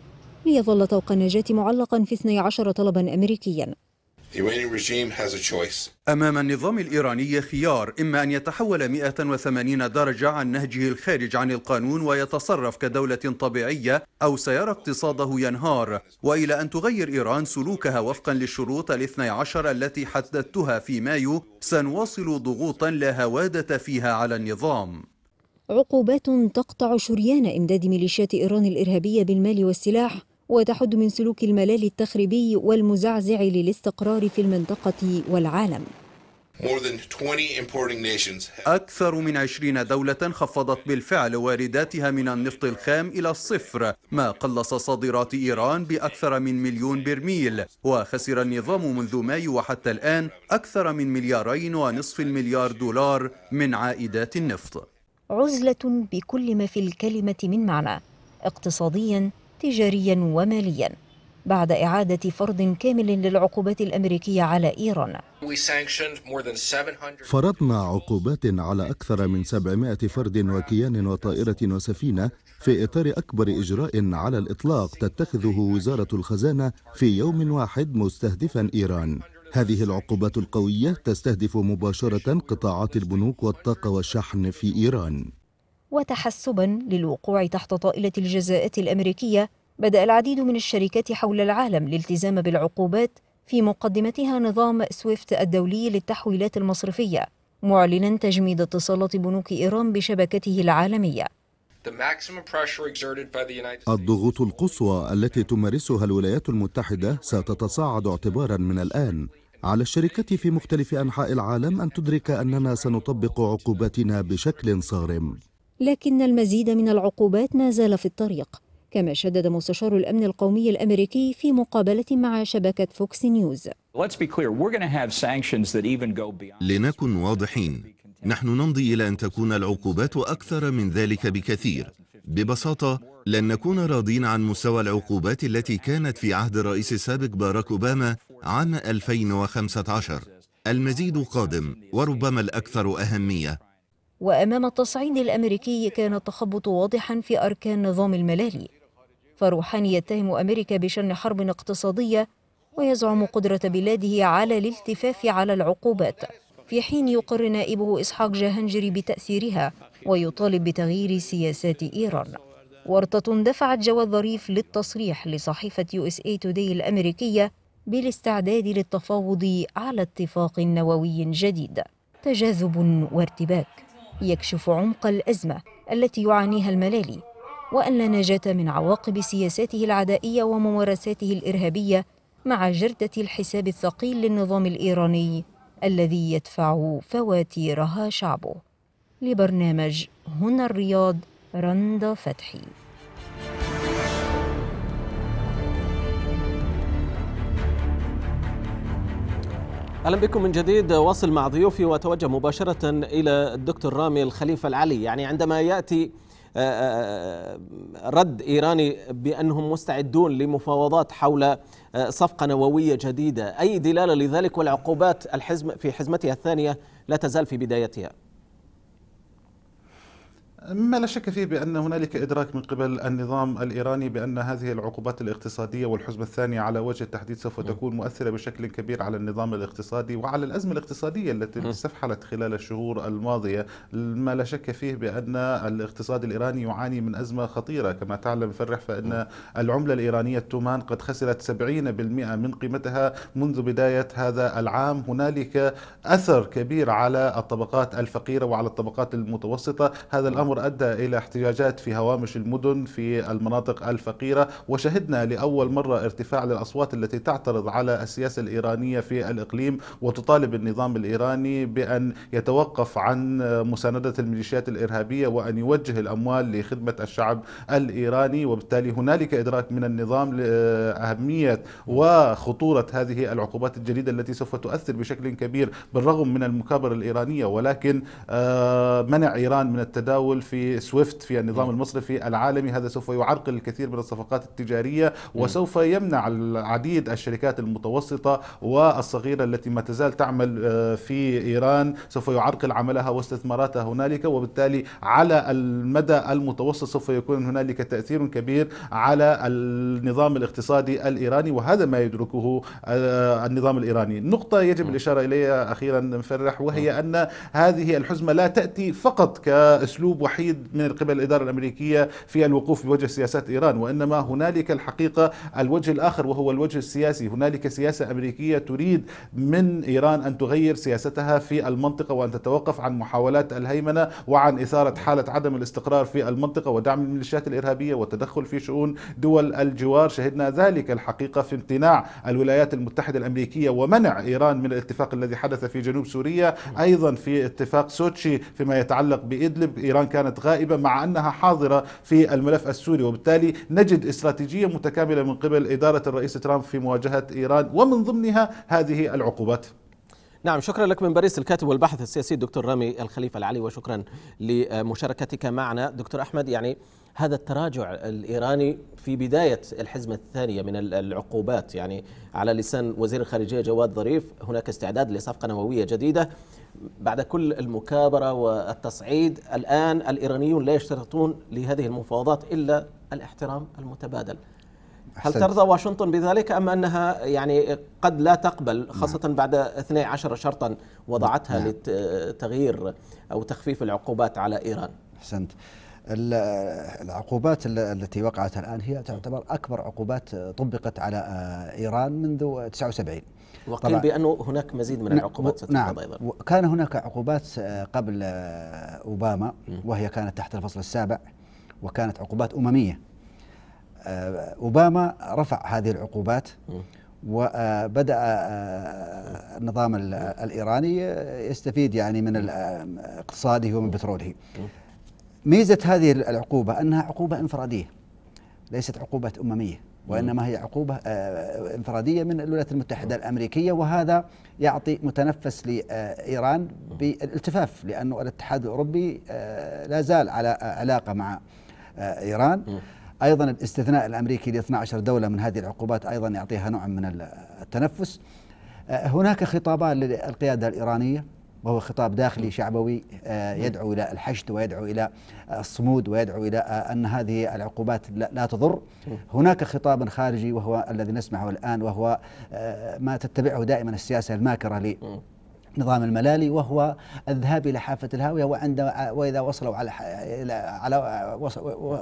ليظل طوق النجاة معلقا في 12 طلبا أمريكيا أمام النظام الإيراني خيار إما أن يتحول 180 درجة عن نهجه الخارج عن القانون ويتصرف كدولة طبيعية أو سيرى اقتصاده ينهار وإلى أن تغير إيران سلوكها وفقا للشروط الاثني عشر التي حددتها في مايو سنواصل ضغوطا لا هوادة فيها على النظام عقوبات تقطع شريان إمداد ميليشيات إيران الإرهابية بالمال والسلاح وتحد من سلوك الملال التخريبي والمزعزع للاستقرار في المنطقة والعالم أكثر من عشرين دولة خفضت بالفعل وارداتها من النفط الخام إلى الصفر ما قلص صادرات إيران بأكثر من مليون برميل وخسر النظام منذ مايو وحتى الآن أكثر من مليارين ونصف المليار دولار من عائدات النفط عزلة بكل ما في الكلمة من معنى اقتصاديا تجاريا وماليا بعد إعادة فرض كامل للعقوبات الأمريكية على إيران فرضنا عقوبات على أكثر من 700 فرد وكيان وطائرة وسفينة في إطار أكبر إجراء على الإطلاق تتخذه وزارة الخزانة في يوم واحد مستهدفا إيران هذه العقوبات القوية تستهدف مباشرة قطاعات البنوك والطاقة والشحن في إيران وتحسبا للوقوع تحت طائله الجزاءات الامريكيه بدا العديد من الشركات حول العالم الالتزام بالعقوبات في مقدمتها نظام سويفت الدولي للتحويلات المصرفيه معلنا تجميد اتصالات بنوك ايران بشبكته العالميه الضغوط القصوى التي تمارسها الولايات المتحده ستتصاعد اعتبارا من الان على الشركات في مختلف انحاء العالم ان تدرك اننا سنطبق عقوباتنا بشكل صارم لكن المزيد من العقوبات ما زال في الطريق كما شدد مستشار الأمن القومي الأمريكي في مقابلة مع شبكة فوكس نيوز لنكن واضحين نحن نمضي إلى أن تكون العقوبات أكثر من ذلك بكثير ببساطة لن نكون راضين عن مستوى العقوبات التي كانت في عهد الرئيس السابق باراك أوباما عام 2015 المزيد قادم وربما الأكثر أهمية وأمام التصعيد الأمريكي كان التخبط واضحا في أركان نظام الملالي فروحاني يتهم أمريكا بشن حرب اقتصادية ويزعم قدرة بلاده على الالتفاف على العقوبات في حين يقر نائبه إسحاق جهنجري بتأثيرها ويطالب بتغيير سياسات إيران ورطة دفعت جواد ظريف للتصريح لصحيفة يو اس اي توداي الأمريكية بالاستعداد للتفاوض على اتفاق نووي جديد تجاذب وارتباك يكشف عمق الأزمة التي يعانيها الملالي وأن لا نجاة من عواقب سياساته العدائية وممارساته الإرهابية مع جردة الحساب الثقيل للنظام الإيراني الذي يدفع فواتيرها شعبه لبرنامج هنا الرياض رندا فتحي اهلا بكم من جديد واصل مع ضيوفي واتوجه مباشره الى الدكتور رامي الخليفه العلي يعني عندما ياتي آه، آه، آه، رد ايراني بانهم مستعدون لمفاوضات حول صفقه نوويه جديده اي دلاله لذلك والعقوبات الحزم في حزمتها الثانيه لا تزال في بدايتها ما لا شك فيه بأن هنالك إدراك من قبل النظام الإيراني بأن هذه العقوبات الاقتصادية والحزمه الثانية على وجه التحديد سوف تكون مؤثرة بشكل كبير على النظام الاقتصادي وعلى الأزمة الاقتصادية التي استفحلت خلال الشهور الماضية ما لا شك فيه بأن الاقتصاد الإيراني يعاني من أزمة خطيرة كما تعلم فرح فإن العملة الإيرانية التومان قد خسرت 70% من قيمتها منذ بداية هذا العام هنالك أثر كبير على الطبقات الفقيرة وعلى الطبقات المتوسطة هذا الأمر الامر ادى الى احتجاجات في هوامش المدن في المناطق الفقيره وشهدنا لاول مره ارتفاع للاصوات التي تعترض على السياسه الايرانيه في الاقليم وتطالب النظام الايراني بان يتوقف عن مسانده الميليشيات الارهابيه وان يوجه الاموال لخدمه الشعب الايراني وبالتالي هنالك ادراك من النظام لاهميه وخطوره هذه العقوبات الجديده التي سوف تؤثر بشكل كبير بالرغم من المكابره الايرانيه ولكن آه، منع ايران من التداول في سويفت في النظام المصرفي العالمي هذا سوف يعرقل الكثير من الصفقات التجارية وسوف يمنع العديد الشركات المتوسطة والصغيرة التي ما تزال تعمل آه، في إيران سوف يعرقل عملها واستثماراتها هنالك وبالتالي على المدى المتوسط سوف يكون هنالك تأثير كبير على النظام الاقتصادي الإيراني وهذا ما يدركه آه، النظام الإيراني نقطة يجب الإشارة إليها أخيرا مفرح وهي أن هذه الحزمة لا تأتي فقط كأسلوب وحيد الوحيد من قبل الإدارة الأمريكية في الوقوف بوجه سياسات إيران وإنما هنالك الحقيقة الوجه الآخر وهو الوجه السياسي هنالك سياسة أمريكية تريد من إيران أن تغير سياستها في المنطقة وأن تتوقف عن محاولات الهيمنة وعن إثارة حالة عدم الاستقرار في المنطقة ودعم الميليشيات الإرهابية والتدخل في شؤون دول الجوار شهدنا ذلك الحقيقة في امتناع الولايات المتحدة الأمريكية ومنع إيران من الاتفاق الذي حدث في جنوب سوريا أيضا في اتفاق سوتشي فيما يتعلق بإدلب إيران كانت غائبة مع أنها حاضرة في الملف السوري وبالتالي نجد استراتيجية متكاملة من قبل إدارة الرئيس ترامب في مواجهة إيران ومن ضمنها هذه العقوبات نعم شكرا لك من باريس الكاتب والباحث السياسي الدكتور رامي الخليفة العلي وشكرا لمشاركتك معنا دكتور أحمد يعني هذا التراجع الإيراني في بداية الحزمة الثانية من العقوبات يعني على لسان وزير الخارجية جواد ظريف هناك استعداد لصفقة نووية جديدة بعد كل المكابرة والتصعيد الآن الإيرانيون لا يشترطون لهذه المفاوضات إلا الاحترام المتبادل هل ترضى واشنطن بذلك أم أنها يعني قد لا تقبل نعم. خاصة نعم. بعد 12 شرطا وضعتها نعم. لتغيير أو تخفيف العقوبات على إيران أحسنت العقوبات التي وقعت الآن هي تعتبر أكبر عقوبات طبقت على آه، إيران منذ 79 وقيل بأنه هناك مزيد من العقوبات ستفرض نعم أيضا كان هناك عقوبات آه، قبل آه، أوباما وهي كانت تحت الفصل السابع وكانت عقوبات أممية أوباما رفع هذه العقوبات وبدأ النظام الإيراني يستفيد يعني من اقتصاده ومن بتروله ميزة هذه العقوبة أنها عقوبة انفرادية ليست عقوبة أممية وإنما هي عقوبة آه، انفرادية من الولايات المتحدة الأمريكية وهذا يعطي متنفس لإيران بالالتفاف لأن الاتحاد الأوروبي آه، لا زال على علاقة مع آه، إيران أيضا الاستثناء الأمريكي ل 12 دولة من هذه العقوبات أيضا يعطيها نوع من التنفس هناك خطابان للقيادة الإيرانية وهو خطاب داخلي شعبوي آه، يدعو إلى الحشد ويدعو إلى الصمود ويدعو إلى آه، أن هذه العقوبات لا تضر هناك خطاب خارجي وهو الذي نسمعه الآن وهو آه، ما تتبعه دائما السياسة الماكرة نظام الملالي وهو الذهاب الى حافه الهاويه وعند واذا وصلوا على على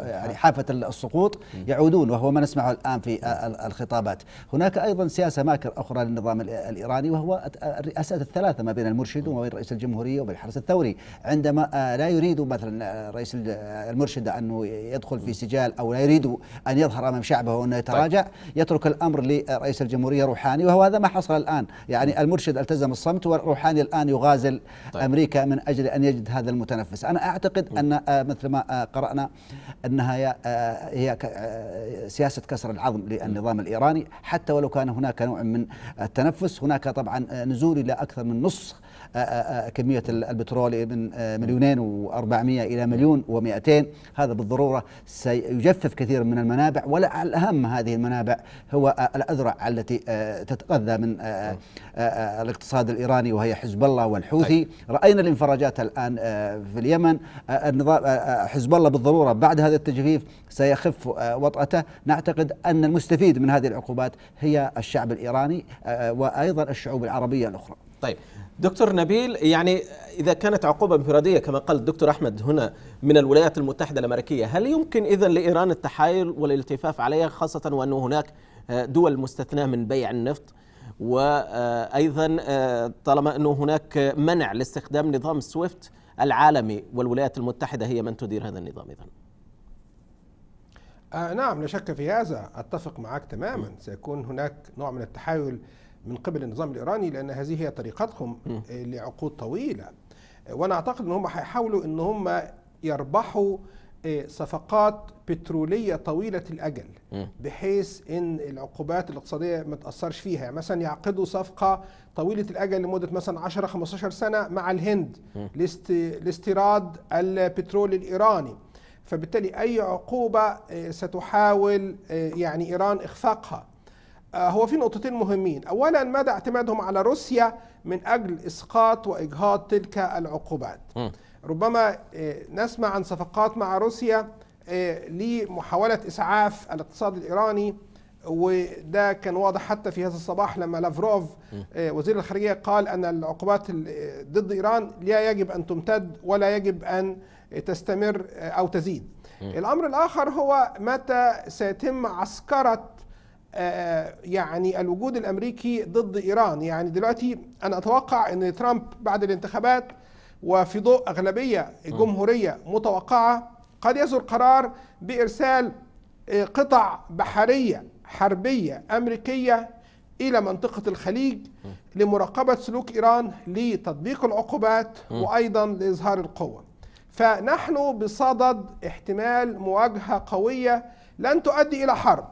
يعني حافه السقوط يعودون وهو ما نسمعه الان في الخطابات، هناك ايضا سياسه ماكر اخرى للنظام الايراني وهو الرئاسات الثلاثه ما بين المرشد وما بين رئيس الجمهوريه وبين الحرس الثوري، عندما لا يريد مثلا رئيس المرشد انه يدخل في سجال او لا يريد ان يظهر امام شعبه وانه طيب. يتراجع، يترك الامر لرئيس الجمهوريه روحاني وهو هذا ما حصل الان، يعني المرشد التزم الصمت وروحاني الحاني الآن يغازل طيب. أمريكا من أجل أن يجد هذا المتنفس أنا أعتقد أن آه، مثل ما آه، قرأنا أنها هي آه، سياسة كسر العظم للنظام الإيراني حتى ولو كان هناك نوع من التنفس هناك طبعا نزول إلى أكثر من نصف آه، آه، آه، كمية البترول من مليونين و400 إلى مليون و200 هذا بالضرورة سيجفف كثير من المنابع ولا الأهم هذه المنابع هو الأذرع التي تتغذى من الاقتصاد الإيراني وهي حزب الله والحوثي طيب. رأينا الانفراجات الآن في اليمن النظام حزب الله بالضرورة بعد هذا التجفيف سيخف وطأته نعتقد أن المستفيد من هذه العقوبات هي الشعب الإيراني وأيضا الشعوب العربية الأخرى طيب دكتور نبيل يعني إذا كانت عقوبة انفرادية كما قال الدكتور أحمد هنا من الولايات المتحدة الأمريكية هل يمكن إذا لإيران التحايل والالتفاف عليها خاصة وأن هناك دول مستثناة من بيع النفط وأيضا طالما أنه هناك منع لاستخدام نظام سويفت العالمي والولايات المتحدة هي من تدير هذا النظام إذا آه نعم لا شك في هذا أتفق معك تماما سيكون هناك نوع من التحايل من قبل النظام الايراني لان هذه هي طريقتهم آه، لعقود طويله آه، وانا اعتقد ان هم هيحاولوا ان هم يربحوا آه، صفقات بترولية طويلة الأجل بحيث أن العقوبات الاقتصادية ما تأثرش فيها يعني مثلا يعقدوا صفقة طويلة الأجل لمدة مثلا 10-15 سنة مع الهند لاستيراد البترول الإيراني فبالتالي أي عقوبة ستحاول يعني إيران إخفاقها آه، هو في نقطتين مهمين اولا مدى اعتمادهم على روسيا من اجل اسقاط واجهاض تلك العقوبات م. ربما آه، نسمع عن صفقات مع روسيا آه، لمحاوله اسعاف الاقتصاد الايراني وده كان واضح حتى في هذا الصباح لما لافروف وزير الخارجيه قال ان العقوبات ضد ايران لا يجب ان تمتد ولا يجب ان تستمر او تزيد. الامر الاخر هو متى سيتم عسكره آه، يعني الوجود الامريكي ضد ايران يعني دلوقتي انا اتوقع ان ترامب بعد الانتخابات وفي ضوء اغلبيه جمهوريه متوقعه قد يصدر قرار بارسال آه، قطع بحريه حربيه امريكيه الى منطقه الخليج لمراقبه سلوك ايران لتطبيق العقوبات وايضا لاظهار القوه فنحن بصدد احتمال مواجهه قويه لن تؤدي الى حرب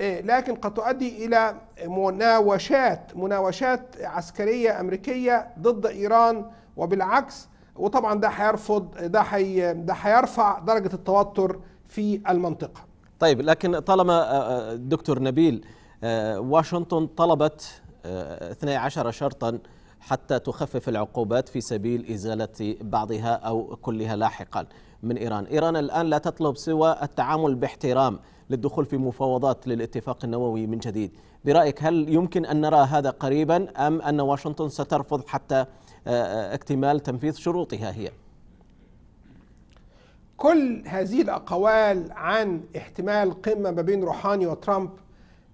إيه، لكن قد تؤدي إلى مناوشات مناوشات عسكرية أمريكية ضد إيران وبالعكس وطبعا ده هيرفض ده حي ده هيرفع درجة التوتر في المنطقة طيب لكن طالما آه، آه، دكتور نبيل آه، واشنطن طلبت 12 شرطا حتى تخفف العقوبات في سبيل إزالة بعضها أو كلها لاحقا من إيران إيران الآن لا تطلب سوى التعامل باحترام للدخول في مفاوضات للاتفاق النووي من جديد برأيك هل يمكن أن نرى هذا قريبا أم أن واشنطن سترفض حتى آه، آه، اكتمال تنفيذ شروطها هي كل هذه الأقوال عن احتمال قمة ما بين روحاني وترامب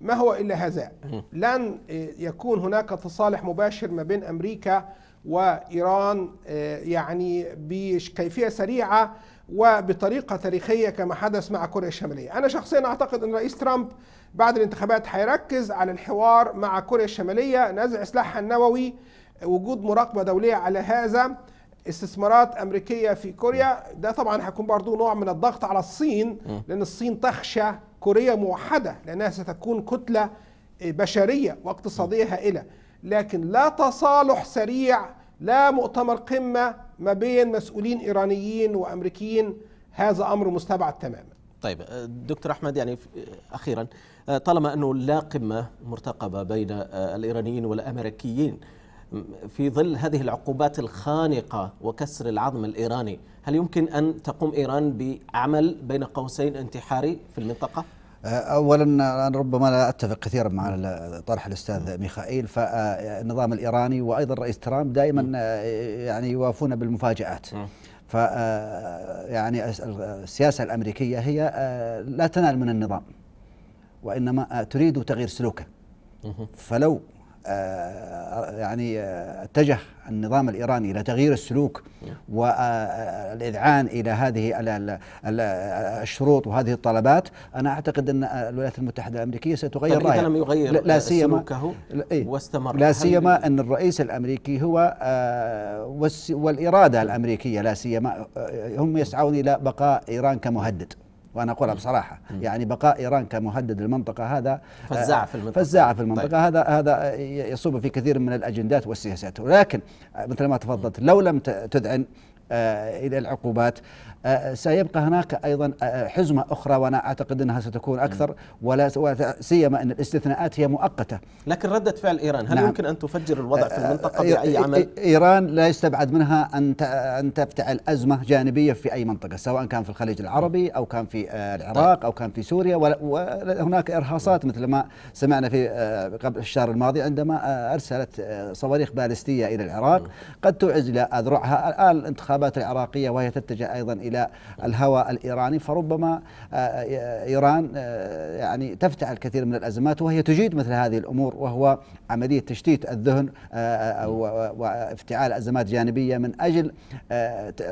ما هو إلا هذا لن يكون هناك تصالح مباشر ما بين أمريكا وإيران آه، يعني بكيفية سريعة وبطريقه تاريخيه كما حدث مع كوريا الشماليه. انا شخصيا اعتقد ان رئيس ترامب بعد الانتخابات هيركز على الحوار مع كوريا الشماليه، نزع سلاحها النووي، وجود مراقبه دوليه على هذا، استثمارات امريكيه في كوريا، ده طبعا هيكون برضه نوع من الضغط على الصين لان الصين تخشى كوريا موحده لانها ستكون كتله بشريه واقتصاديه هائله، لكن لا تصالح سريع لا مؤتمر قمة ما بين مسؤولين إيرانيين وأمريكيين هذا أمر مستبعد تماما طيب آه، دكتور أحمد يعني آه، أخيرا آه، طالما أنه لا قمة مرتقبة بين الإيرانيين والأمريكيين في ظل هذه العقوبات الخانقة وكسر العظم الإيراني هل يمكن أن تقوم إيران بعمل بين قوسين انتحاري في المنطقة؟ اولا انا ربما لا اتفق كثيرا مع طرح الاستاذ ميخائيل فالنظام الايراني وايضا الرئيس ترامب دائما يعني يوافون بالمفاجات ف آه، يعني السياسه الامريكيه هي آه، لا تنال من النظام وانما آه، تريد تغيير سلوكه فلو آه، يعني آه، اتجه النظام الايراني الى تغيير السلوك نعم. والاذعان آه، الى هذه الشروط وهذه الطلبات انا اعتقد ان الولايات المتحده الامريكيه ستغير رايها لم يغير لا سيما سلوكه إيه. واستمر لا سيما ان الرئيس الامريكي هو والاراده الامريكيه لا سيما هم يسعون الى بقاء ايران كمهدد وانا اقولها بصراحه يعني بقاء ايران كمهدد المنطقه هذا فزاعه آه، في المنطقه فزاعه في طيب. المنطقه طيب. هذا هذا يصب في كثير من الاجندات والسياسات ولكن آه، مثل ما تفضلت لو لم تذعن آه، الى العقوبات أه، أه، سيبقى هناك ايضا أه، حزمه اخرى وانا اعتقد انها ستكون اكثر ولا سيما ان الاستثناءات هي مؤقته. لكن رده فعل ايران هل نعم. يمكن ان تفجر الوضع في المنطقه باي عمل؟ ايران لا يستبعد منها ان ان تفتعل ازمه جانبيه في اي منطقه سواء كان في الخليج العربي او كان في العراق طيب. او كان في سوريا وهناك ارهاصات مثل ما سمعنا في قبل الشهر الماضي عندما ارسلت صواريخ بالستيه الى العراق قد تعز الى اذرعها الان الانتخابات العراقيه وهي تتجه ايضا الى إلى الهوى الإيراني فربما آه، آه، إيران آه، يعني تفتح الكثير من الأزمات وهي تجيد مثل هذه الأمور وهو عملية تشتيت الذهن وافتعال أزمات جانبية من أجل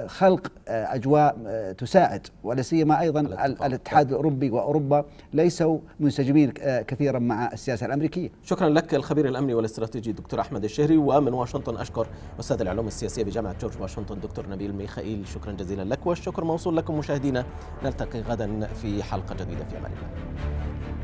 خلق أجواء تساعد ولا سيما أيضا الاتحاد الأوروبي وأوروبا ليسوا منسجمين كثيرا مع السياسة الأمريكية شكرا لك الخبير الأمني والاستراتيجي دكتور أحمد الشهري ومن واشنطن أشكر أستاذ العلوم السياسية بجامعة جورج واشنطن دكتور نبيل ميخائيل شكرا جزيلا لك والشكر الشكر موصول لكم مشاهدينا نلتقي غدا في حلقة جديدة في أمان الله